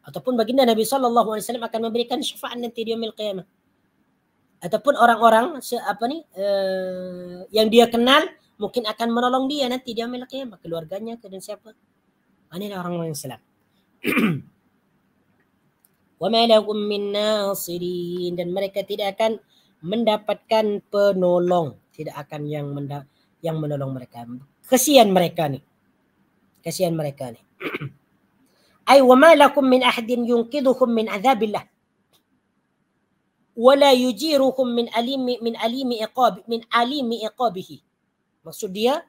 Ataupun baginda Nabi SAW akan memberikan syafaat nanti di umil qiyamah. Ataupun orang-orang apa ni, uh, yang dia kenal mungkin akan menolong dia nanti di umil qiyamah. Keluarganya dan siapa. Ini orang-orang Islam. <clears throat> wama lahum min nasirin dan mereka tidak akan mendapatkan penolong tidak akan yang menda- yang menolong mereka kesian mereka ni kesian mereka ni ay <clears throat> wama lakum min ahdin yunqidhukum min adzabillah wala yujirukum min alimi min alimi iqab min alimi iqabihi maksud dia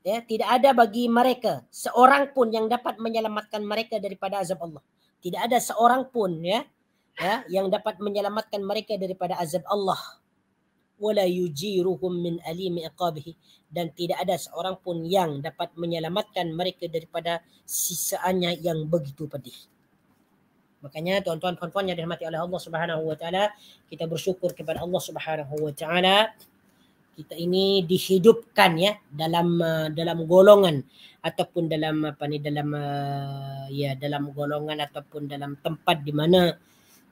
ya tidak ada bagi mereka seorang pun yang dapat menyelamatkan mereka daripada azab Allah tidak ada seorang pun ya ya yang dapat menyelamatkan mereka daripada azab Allah wala yujiruhum min alim iqabihi dan tidak ada seorang pun yang dapat menyelamatkan mereka daripada sisaannya yang begitu pedih makanya tuan-tuan puan-puan yang dirahmati oleh Allah Subhanahu wa taala kita bersyukur kepada Allah Subhanahu wa taala kita ini dihidupkan ya dalam uh, dalam golongan ataupun dalam apa ni dalam uh, ya dalam golongan ataupun dalam tempat di mana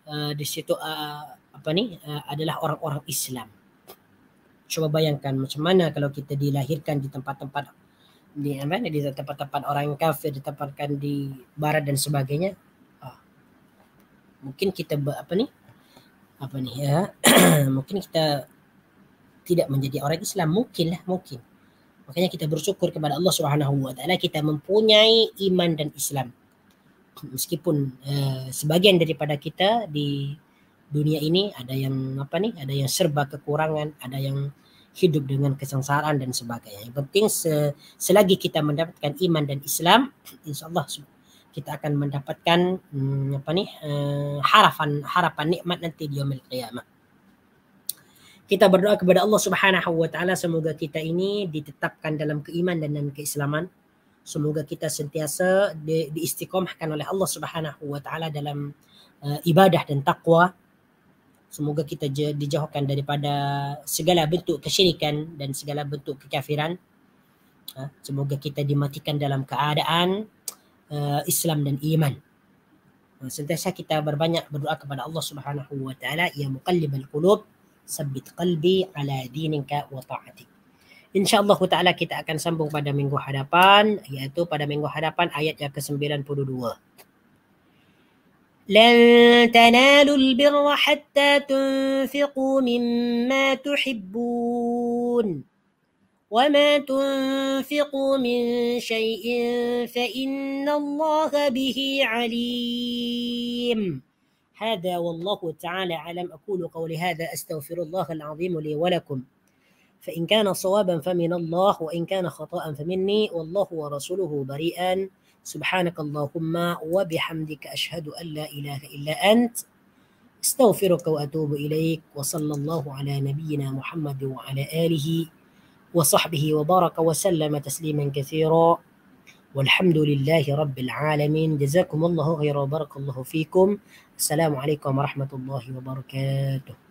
uh, di situ uh, apa ni uh, adalah orang-orang Islam. Cuba bayangkan macam mana kalau kita dilahirkan di tempat-tempat di mana di tempat-tempat orang kafir ditempatkan di barat dan sebagainya. Oh. Mungkin kita apa ni apa ni ya <clears throat> mungkin kita tidak menjadi orang Islam. Mungkinlah, mungkin. Makanya kita bersyukur kepada Allah Subhanahu wa taala kita mempunyai iman dan Islam. Meskipun uh, eh, sebagian daripada kita di dunia ini ada yang apa nih? Ada yang serba kekurangan, ada yang hidup dengan kesengsaraan dan sebagainya. Yang penting se, selagi kita mendapatkan iman dan Islam, <clears throat> insyaallah kita akan mendapatkan hmm, apa nih? Eh, uh, harapan harapan nikmat nanti di hari kiamat kita berdoa kepada Allah Subhanahu wa taala semoga kita ini ditetapkan dalam keimanan dan dalam keislaman semoga kita sentiasa di, diistiqomahkan oleh Allah Subhanahu wa taala dalam uh, ibadah dan takwa semoga kita je, dijauhkan daripada segala bentuk kesyirikan dan segala bentuk kekafiran ha? semoga kita dimatikan dalam keadaan uh, Islam dan iman ha, sentiasa kita berbanyak berdoa kepada Allah Subhanahu wa taala ya muqallibal qulub sabit qalbi ala dininka wa ta'atik. InsyaAllah ta'ala kita akan sambung pada minggu hadapan iaitu pada minggu hadapan ayat yang ke-92. لَنْ تَنَالُوا الْبِرَّ حَتَّى تُنْفِقُوا مِمَّا تُحِبُّونَ وَمَا تُنْفِقُوا مِنْ شَيْءٍ فَإِنَّ اللَّهَ بِهِ عَلِيمٌ هذا والله تعالى أعلم أقول قولي هذا أستغفر الله العظيم لي ولكم فإن كان صوابا فمن الله وإن كان خطأ فمني والله ورسوله بريئان سبحانك اللهم وبحمدك أشهد أن لا إله إلا أنت استغفرك وأتوب إليك وصلى الله على نبينا محمد وعلى آله وصحبه وبارك وسلم تسليما كثيرا والحمد لله رب العالمين جزاكم الله خيرا وبارك الله فيكم السلام عليكم ورحمة الله وبركاته